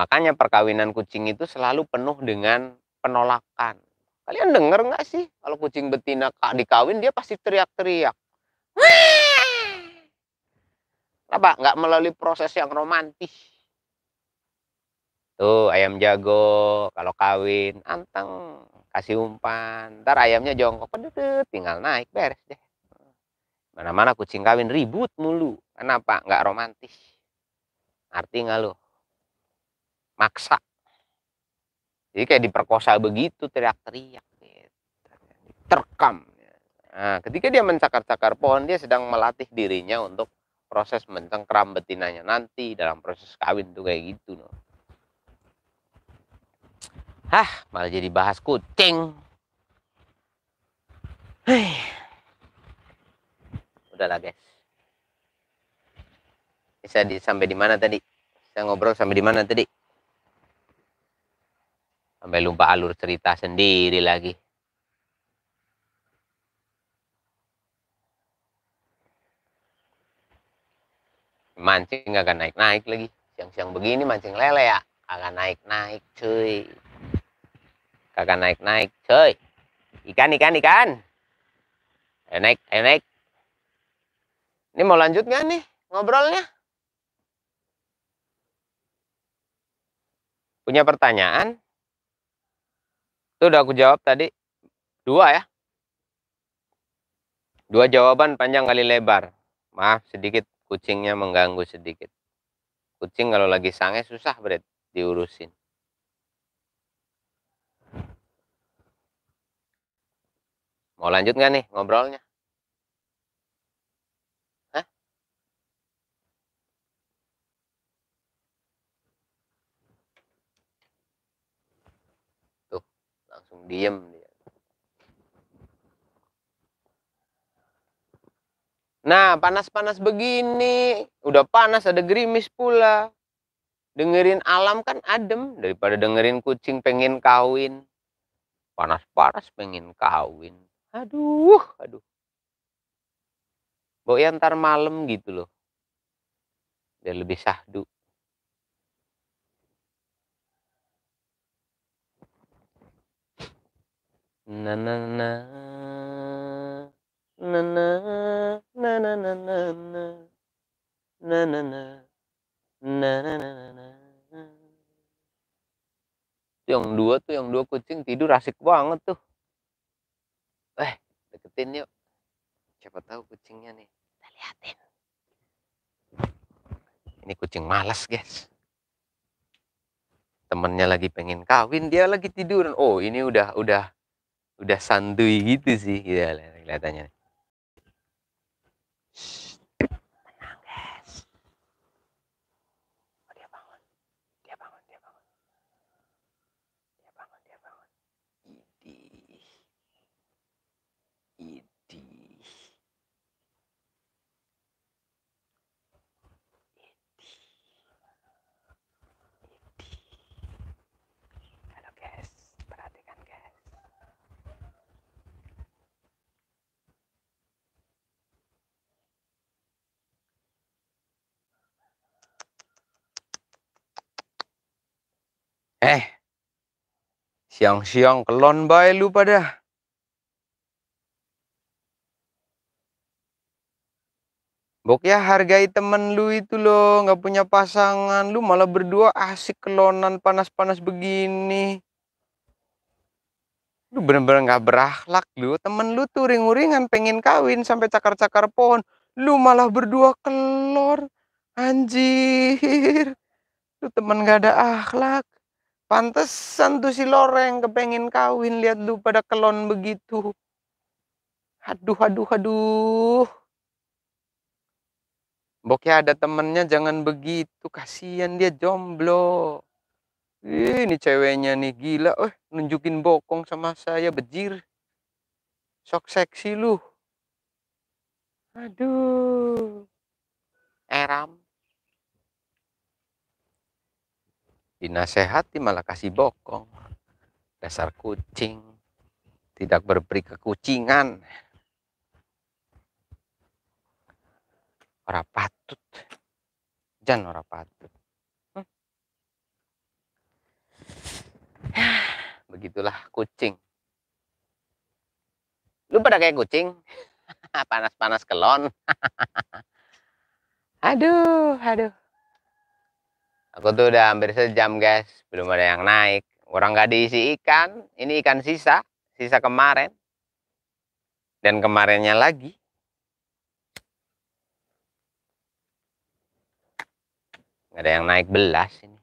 Makanya perkawinan kucing itu selalu penuh dengan penolakan. Kalian denger nggak sih kalau kucing betina dikawin dia pasti teriak-teriak. Kenapa? Nggak melalui proses yang romantis. Tuh ayam jago kalau kawin anteng kasih umpan. Ntar ayamnya jongkok pedut tinggal naik beres deh. Mana-mana kucing kawin ribut mulu. Kenapa? Nggak romantis. Arti nggak loh? maksa jadi kayak diperkosa begitu teriak-teriak gitu. terkam nah, ketika dia mencakar-cakar pohon dia sedang melatih dirinya untuk proses mencengkram betinanya nanti dalam proses kawin tuh kayak gitu no. Hah, malah jadi bahas kucing. Hei. Udahlah guys. Bisa di, sampai di mana tadi? Saya ngobrol sampai di mana tadi? Sampai lupa alur cerita sendiri lagi. Mancing nggak akan naik-naik lagi. Siang-siang begini mancing lele ya. akan naik-naik cuy. kakak naik-naik cuy. Ikan, ikan, ikan. Ayo naik, ayo naik. Ini mau lanjut nggak nih ngobrolnya? Punya pertanyaan? Itu udah aku jawab tadi. Dua ya. Dua jawaban panjang kali lebar. Maaf sedikit kucingnya mengganggu sedikit. Kucing kalau lagi sange susah berat diurusin. Mau lanjut nggak nih ngobrolnya? diem dia. Nah, panas-panas begini, udah panas ada gerimis pula. Dengerin alam kan adem daripada dengerin kucing pengen kawin. Panas-panas pengen kawin. Aduh, aduh. ya ntar malam gitu loh. Biar lebih sahdu. na na na na na na na na na na na na na na na na na yang dua tuh yang dua kucing tidur asik banget tuh eh deketin yuk siapa tahu kucingnya nih kita liatin ini kucing malas guys temennya lagi pengen kawin dia lagi tiduran oh ini udah udah udah santuy gitu sih gitu kelihatannya Eh, siang-siang kelon bae lu pada. Bok ya hargai temen lu itu loh, nggak punya pasangan, lu malah berdua asik kelonan panas-panas begini. Lu bener-bener nggak -bener berakhlak lu, temen lu tuh ring-ringan pengen kawin sampai cakar-cakar pohon, lu malah berdua kelor, anjir, lu temen nggak ada akhlak. Pantesan tuh si Loreng kepengen kawin, lihat lu pada kelon begitu. Aduh, aduh, aduh. Boknya ada temennya jangan begitu, kasihan dia jomblo. ini ceweknya nih gila, eh nunjukin bokong sama saya bejir. Sok seksi lu. Aduh. Eram. Eh, dinasehati malah kasih bokong dasar kucing tidak berperi kekucingan ora patut jan ora patut hmm. begitulah kucing lu pada kayak kucing panas-panas kelon aduh aduh Aku tuh udah hampir sejam guys, belum ada yang naik. Orang nggak diisi ikan, ini ikan sisa, sisa kemarin. Dan kemarinnya lagi. Nggak ada yang naik belas ini.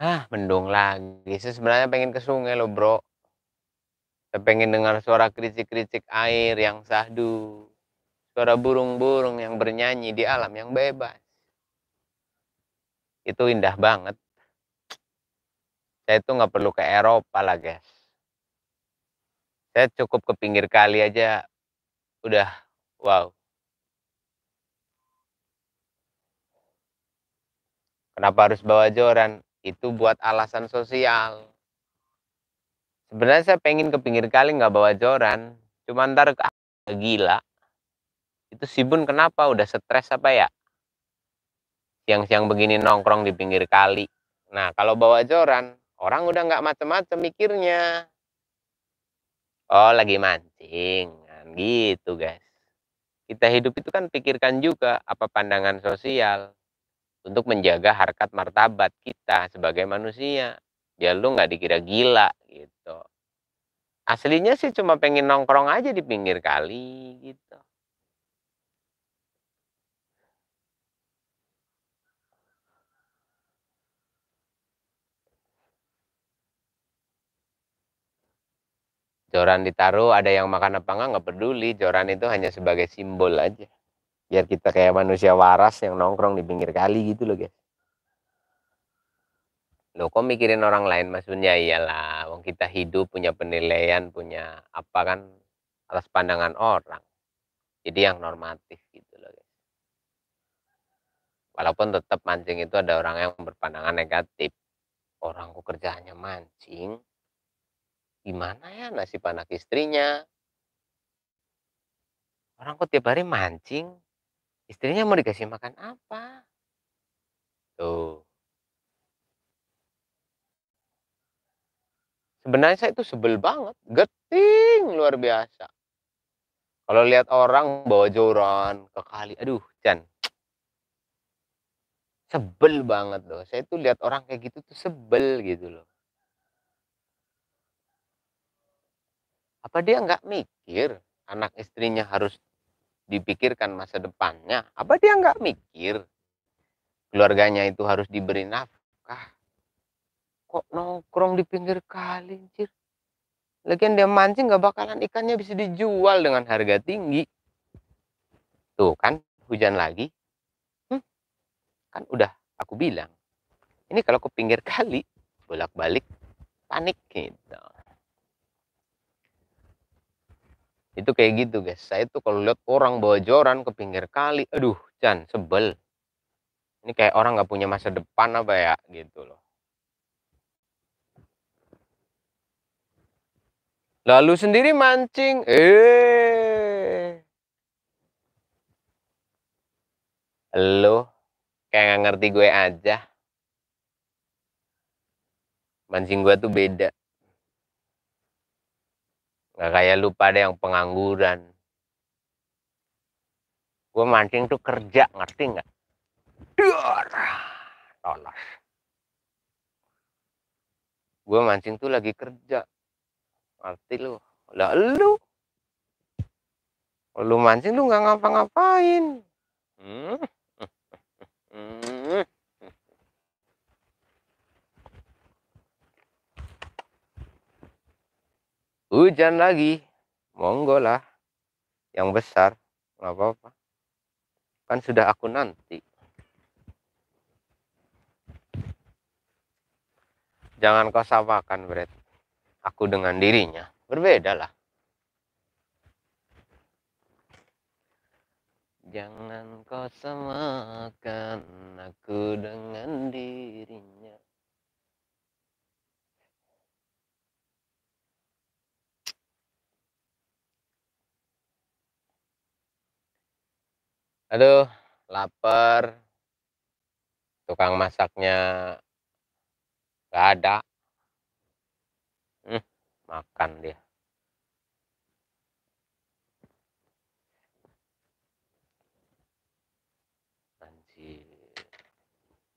Ah, mendung lagi. Saya sebenarnya pengen ke sungai loh bro. Saya pengen dengar suara kritik-kritik air yang sahdu. Suara burung-burung yang bernyanyi di alam yang bebas itu indah banget saya itu nggak perlu ke Eropa lah guys saya cukup ke pinggir kali aja udah wow kenapa harus bawa joran itu buat alasan sosial sebenarnya saya pengen ke pinggir kali nggak bawa joran cuma ntar gila itu si bun kenapa udah stres apa ya siang-siang begini nongkrong di pinggir kali. Nah, kalau bawa joran, orang udah nggak macem-macem mikirnya. Oh, lagi mancing. Kan gitu, guys. Kita hidup itu kan pikirkan juga apa pandangan sosial untuk menjaga harkat martabat kita sebagai manusia. Biar lu nggak dikira gila gitu. Aslinya sih cuma pengen nongkrong aja di pinggir kali gitu. Joran ditaruh, ada yang makan apa enggak, nggak peduli. Joran itu hanya sebagai simbol aja. Biar kita kayak manusia waras yang nongkrong di pinggir kali gitu loh guys. Loh kok mikirin orang lain maksudnya iyalah. Wong kita hidup punya penilaian, punya apa kan atas pandangan orang. Jadi yang normatif gitu loh guys. Walaupun tetap mancing itu ada orang yang berpandangan negatif. Orangku kerjanya kerjaannya mancing, Gimana ya nasib anak istrinya? Orang kok tiap hari mancing? Istrinya mau dikasih makan apa? Tuh. Sebenarnya saya itu sebel banget, geting luar biasa. Kalau lihat orang bawa joran ke kali, aduh, Chan. Sebel banget loh. Saya itu lihat orang kayak gitu tuh sebel gitu loh. Apa dia nggak mikir anak istrinya harus dipikirkan masa depannya? Apa dia nggak mikir keluarganya itu harus diberi nafkah? Kok nongkrong di pinggir kali, anjir? Lagian dia mancing nggak bakalan ikannya bisa dijual dengan harga tinggi. Tuh kan, hujan lagi. Hmm, kan udah aku bilang. Ini kalau ke pinggir kali, bolak-balik, panik gitu. Itu kayak gitu guys. Saya tuh kalau lihat orang bawa joran ke pinggir kali, aduh Chan sebel. Ini kayak orang gak punya masa depan apa ya gitu loh. Lalu sendiri mancing. Eh. Lo kayak gak ngerti gue aja. Mancing gue tuh beda. Nggak kayak lu pada yang pengangguran. Gue mancing tuh kerja, ngerti nggak? Duar, tolos Gue mancing tuh lagi kerja. Ngerti lu? Lah lu? Lu mancing lu nggak ngapa-ngapain. hmm. hujan lagi monggo lah yang besar nggak apa-apa kan sudah aku nanti jangan kau samakan Brad aku dengan dirinya berbeda lah jangan kau samakan aku dengan dirinya aduh lapar tukang masaknya gak ada hmm, makan dia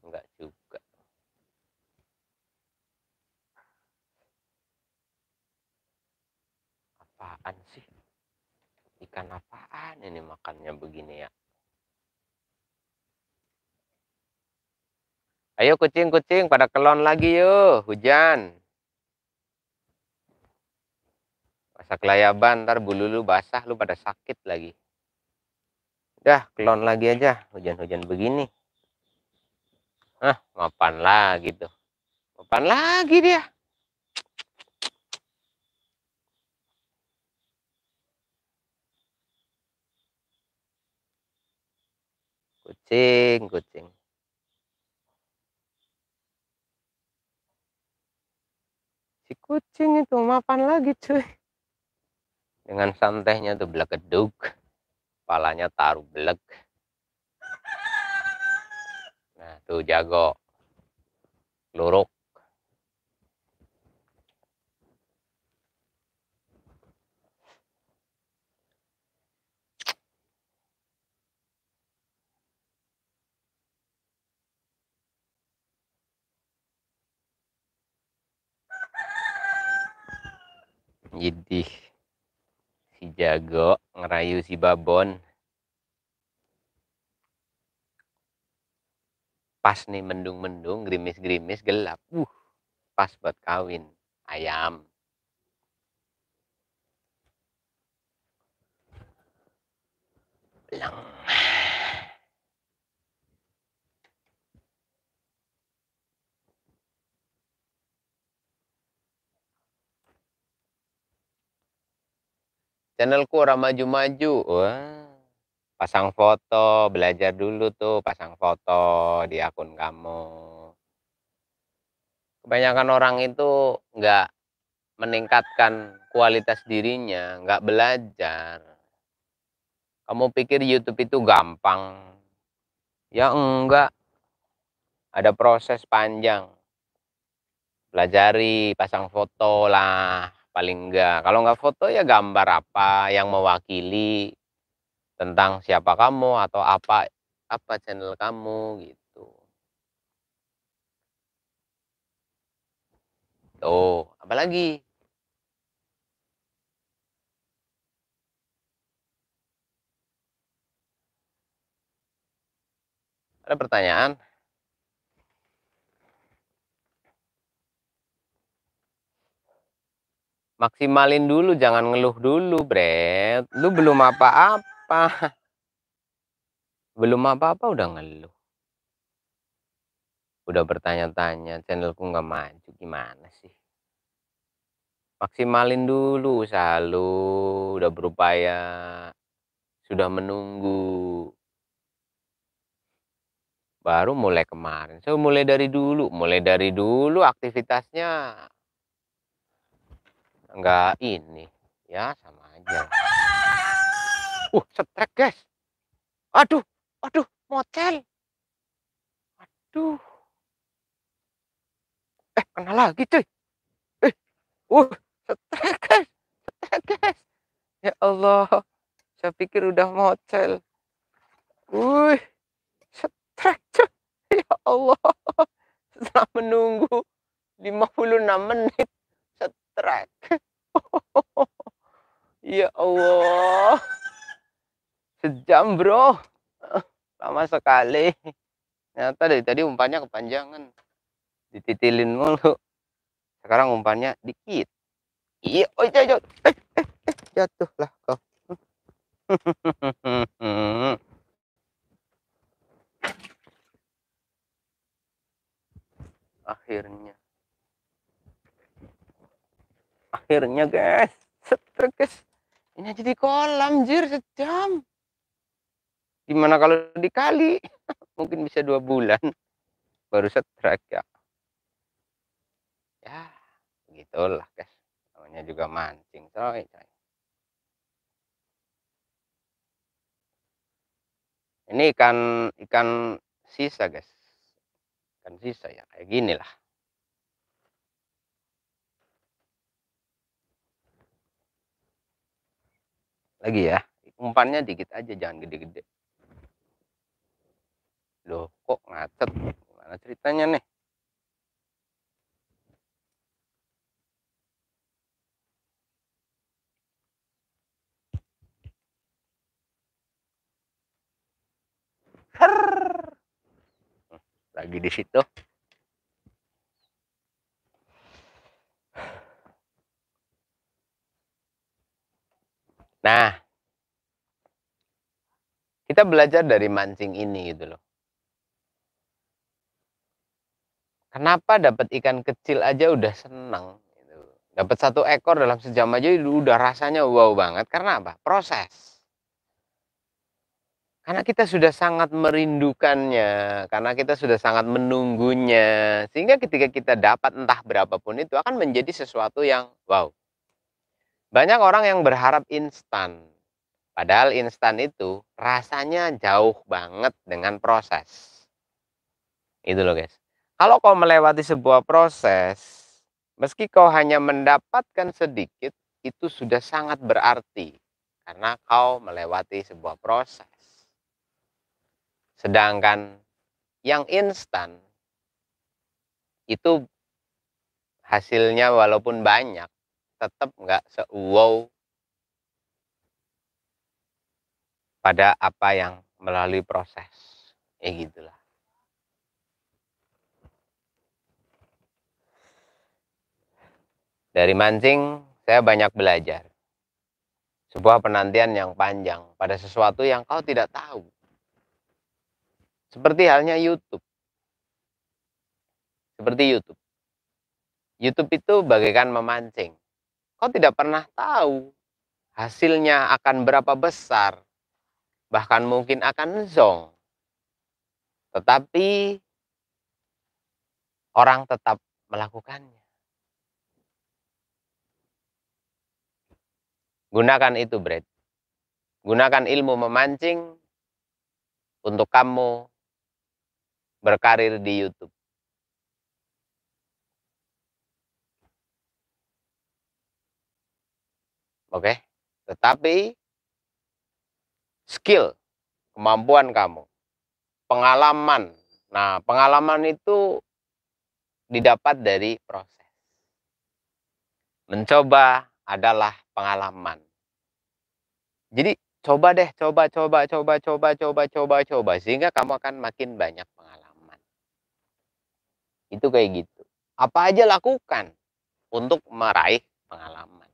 nggak juga apaan sih ikan apaan ini makannya begini ya Ayo kucing-kucing pada kelon lagi yuk, hujan. Masa kelayaban, ntar bulu lu basah, lu pada sakit lagi. udah kelon lagi aja, hujan-hujan begini. ah mapan lagi tuh. Mapan lagi dia. Kucing, kucing. kucing itu mapan lagi cuy dengan santainya tuh belegeduk palanya taruh beleg nah tuh jago luruk Idih. Si jago ngerayu si babon. Pas nih mendung-mendung, gerimis-gerimis, gelap. Uh, pas buat kawin. Ayam. Lang. channelku orang maju-maju wah pasang foto belajar dulu tuh pasang foto di akun kamu kebanyakan orang itu nggak meningkatkan kualitas dirinya nggak belajar kamu pikir YouTube itu gampang ya enggak ada proses panjang pelajari pasang foto lah paling enggak. Kalau enggak foto ya gambar apa yang mewakili tentang siapa kamu atau apa apa channel kamu gitu. Tuh, apalagi Ada pertanyaan? maksimalin dulu jangan ngeluh dulu bret lu belum apa-apa belum apa-apa udah ngeluh udah bertanya-tanya channelku nggak maju gimana sih maksimalin dulu usaha udah berupaya sudah menunggu baru mulai kemarin so mulai dari dulu mulai dari dulu aktivitasnya enggak ini ya sama aja uh setrek guys aduh aduh motel aduh eh kenal lagi cuy eh uh setrek guys setrek guys ya Allah saya pikir udah motel wih setrek cuy ya Allah setelah menunggu 56 menit track. ya Allah. Sejam bro. Lama sekali. Ternyata dari tadi umpannya kepanjangan. Dititilin mulu. Sekarang umpannya dikit. Iya, oh, jatuh. Iya, iya. Eh, eh, eh jatuhlah kau. Akhirnya akhirnya guys setrek guys ini jadi kolam jir sejam gimana kalau dikali mungkin bisa dua bulan baru setrek ya ya begitulah guys namanya juga mancing coy coy ini ikan ikan sisa guys ikan sisa ya kayak gini lah lagi ya umpannya dikit aja jangan gede-gede loh kok ngacet gimana ceritanya nih lagi di situ Nah, kita belajar dari mancing ini gitu loh. Kenapa dapat ikan kecil aja udah seneng? Gitu? Dapat satu ekor dalam sejam aja udah rasanya wow banget. Karena apa? Proses. Karena kita sudah sangat merindukannya, karena kita sudah sangat menunggunya. Sehingga ketika kita dapat entah berapapun itu akan menjadi sesuatu yang wow, banyak orang yang berharap instan. Padahal instan itu rasanya jauh banget dengan proses. Itu loh guys. Kalau kau melewati sebuah proses, meski kau hanya mendapatkan sedikit, itu sudah sangat berarti. Karena kau melewati sebuah proses. Sedangkan yang instan, itu hasilnya walaupun banyak, tetap nggak se-wow pada apa yang melalui proses ya gitulah dari mancing saya banyak belajar sebuah penantian yang panjang pada sesuatu yang kau tidak tahu seperti halnya YouTube seperti YouTube YouTube itu bagaikan memancing kau tidak pernah tahu hasilnya akan berapa besar, bahkan mungkin akan zong. Tetapi orang tetap melakukannya. Gunakan itu, Brad. Gunakan ilmu memancing untuk kamu berkarir di YouTube. Oke. Okay? Tetapi skill, kemampuan kamu, pengalaman. Nah, pengalaman itu didapat dari proses. Mencoba adalah pengalaman. Jadi coba deh, coba, coba, coba, coba, coba, coba, coba. Sehingga kamu akan makin banyak pengalaman. Itu kayak gitu. Apa aja lakukan untuk meraih pengalaman.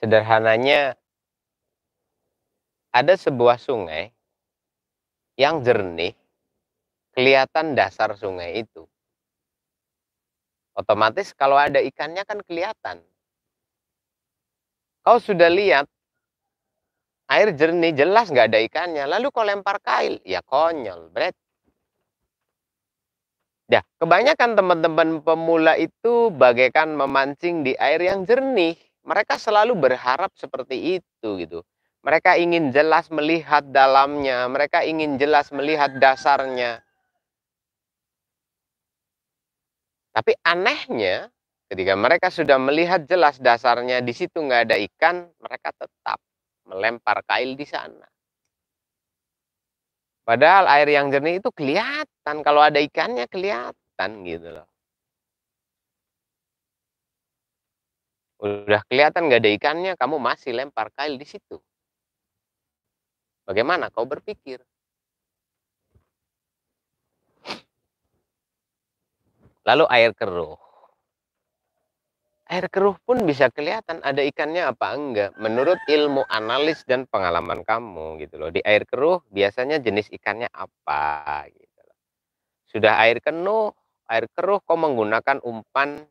Sederhananya, ada sebuah sungai yang jernih, kelihatan dasar sungai itu. Otomatis kalau ada ikannya kan kelihatan. Kau sudah lihat, air jernih jelas nggak ada ikannya. Lalu kau lempar kail, ya konyol, bret. Ya, kebanyakan teman-teman pemula itu bagaikan memancing di air yang jernih mereka selalu berharap seperti itu gitu. Mereka ingin jelas melihat dalamnya, mereka ingin jelas melihat dasarnya. Tapi anehnya, ketika mereka sudah melihat jelas dasarnya, di situ nggak ada ikan, mereka tetap melempar kail di sana. Padahal air yang jernih itu kelihatan, kalau ada ikannya kelihatan gitu loh. Udah kelihatan gak ada ikannya, kamu masih lempar kail di situ. Bagaimana kau berpikir? Lalu air keruh. Air keruh pun bisa kelihatan ada ikannya apa enggak. Menurut ilmu analis dan pengalaman kamu gitu loh. Di air keruh biasanya jenis ikannya apa gitu loh. Sudah air kenuh, air keruh kau menggunakan umpan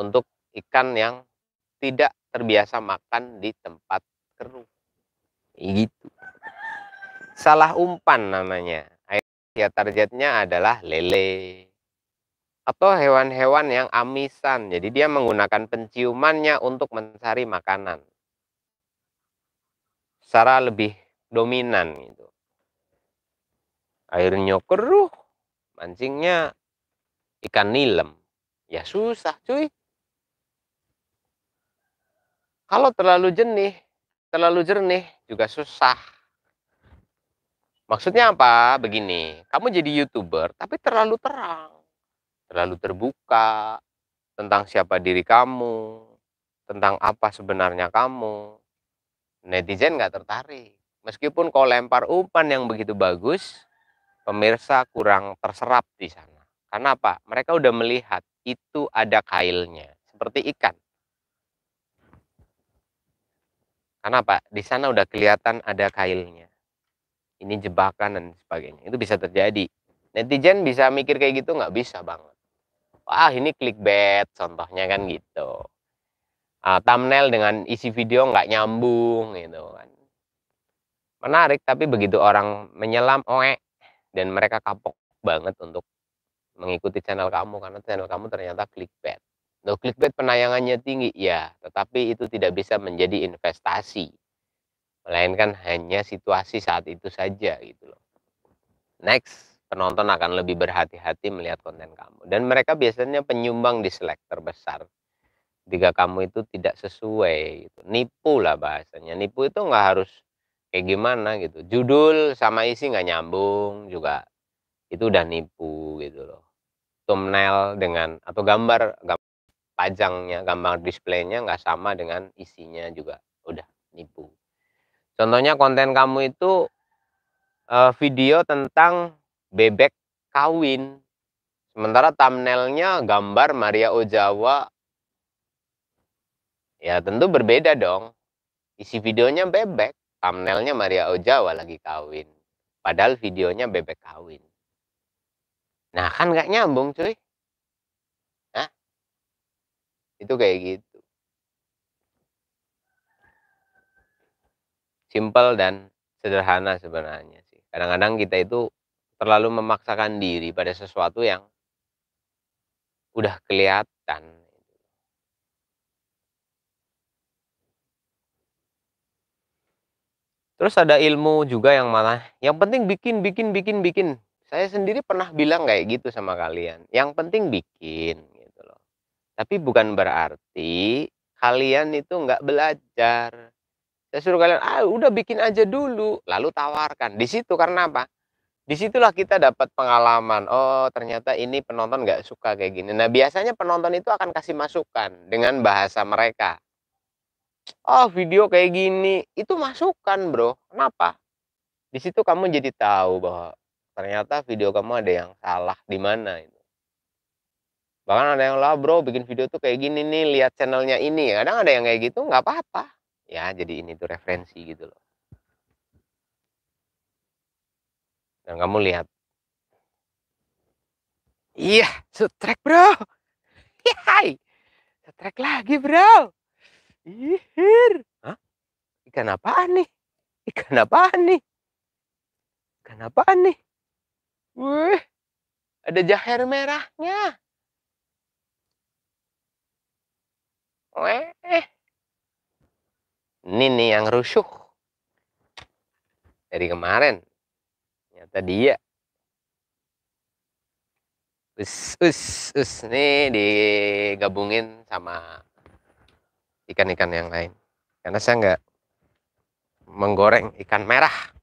untuk ikan yang tidak terbiasa makan di tempat keruh. Gitu. Salah umpan namanya. Ya targetnya adalah lele atau hewan-hewan yang amisan. Jadi dia menggunakan penciumannya untuk mencari makanan. Secara lebih dominan gitu. Airnya keruh, mancingnya ikan nilem. Ya susah cuy. Kalau terlalu jernih, terlalu jernih juga susah. Maksudnya apa? Begini, kamu jadi YouTuber tapi terlalu terang, terlalu terbuka tentang siapa diri kamu, tentang apa sebenarnya kamu. Netizen nggak tertarik. Meskipun kau lempar umpan yang begitu bagus, pemirsa kurang terserap di sana. Karena apa? Mereka udah melihat itu ada kailnya, seperti ikan. Karena apa? Di sana udah kelihatan ada kailnya. Ini jebakan dan sebagainya. Itu bisa terjadi. Netizen bisa mikir kayak gitu nggak bisa banget. Wah ini clickbait contohnya kan gitu. Uh, thumbnail dengan isi video nggak nyambung gitu kan. Menarik tapi begitu orang menyelam oe dan mereka kapok banget untuk mengikuti channel kamu karena channel kamu ternyata clickbait. No clickbait penayangannya tinggi, ya, tetapi itu tidak bisa menjadi investasi. Melainkan hanya situasi saat itu saja gitu loh. Next, penonton akan lebih berhati-hati melihat konten kamu. Dan mereka biasanya penyumbang di selektor besar. Jika kamu itu tidak sesuai, gitu. nipu lah bahasanya. Nipu itu nggak harus kayak gimana gitu. Judul sama isi nggak nyambung juga. Itu udah nipu gitu loh thumbnail dengan atau gambar, gambar pajangnya gambar displaynya nggak sama dengan isinya juga udah nipu contohnya konten kamu itu uh, video tentang bebek kawin sementara thumbnailnya gambar Maria Ojawa ya tentu berbeda dong isi videonya bebek thumbnailnya Maria Ojawa lagi kawin padahal videonya bebek kawin nah kan nggak nyambung cuy itu kayak gitu. Simple dan sederhana sebenarnya sih. Kadang-kadang kita itu terlalu memaksakan diri pada sesuatu yang udah kelihatan. Terus ada ilmu juga yang mana? yang penting bikin bikin bikin bikin. Saya sendiri pernah bilang kayak gitu sama kalian. Yang penting bikin tapi bukan berarti kalian itu nggak belajar. Saya suruh kalian, ah udah bikin aja dulu, lalu tawarkan. Di situ karena apa? Disitulah kita dapat pengalaman. Oh ternyata ini penonton nggak suka kayak gini. Nah biasanya penonton itu akan kasih masukan dengan bahasa mereka. Oh video kayak gini, itu masukan bro. Kenapa? Di situ kamu jadi tahu bahwa ternyata video kamu ada yang salah di mana bahkan ada yang lah bro bikin video tuh kayak gini nih lihat channelnya ini kadang ada yang kayak gitu nggak apa-apa ya jadi ini tuh referensi gitu loh dan kamu lihat iya yeah, setrek bro Hai, setrek lagi bro ihir Hah? ikan apaan nih ikan apaan nih ikan apaan nih Wih, ada jaher merahnya Weh. Ini nih yang rusuh. Dari kemarin. Ternyata dia. Us, us, us. Nih digabungin sama ikan-ikan yang lain. Karena saya nggak menggoreng ikan merah.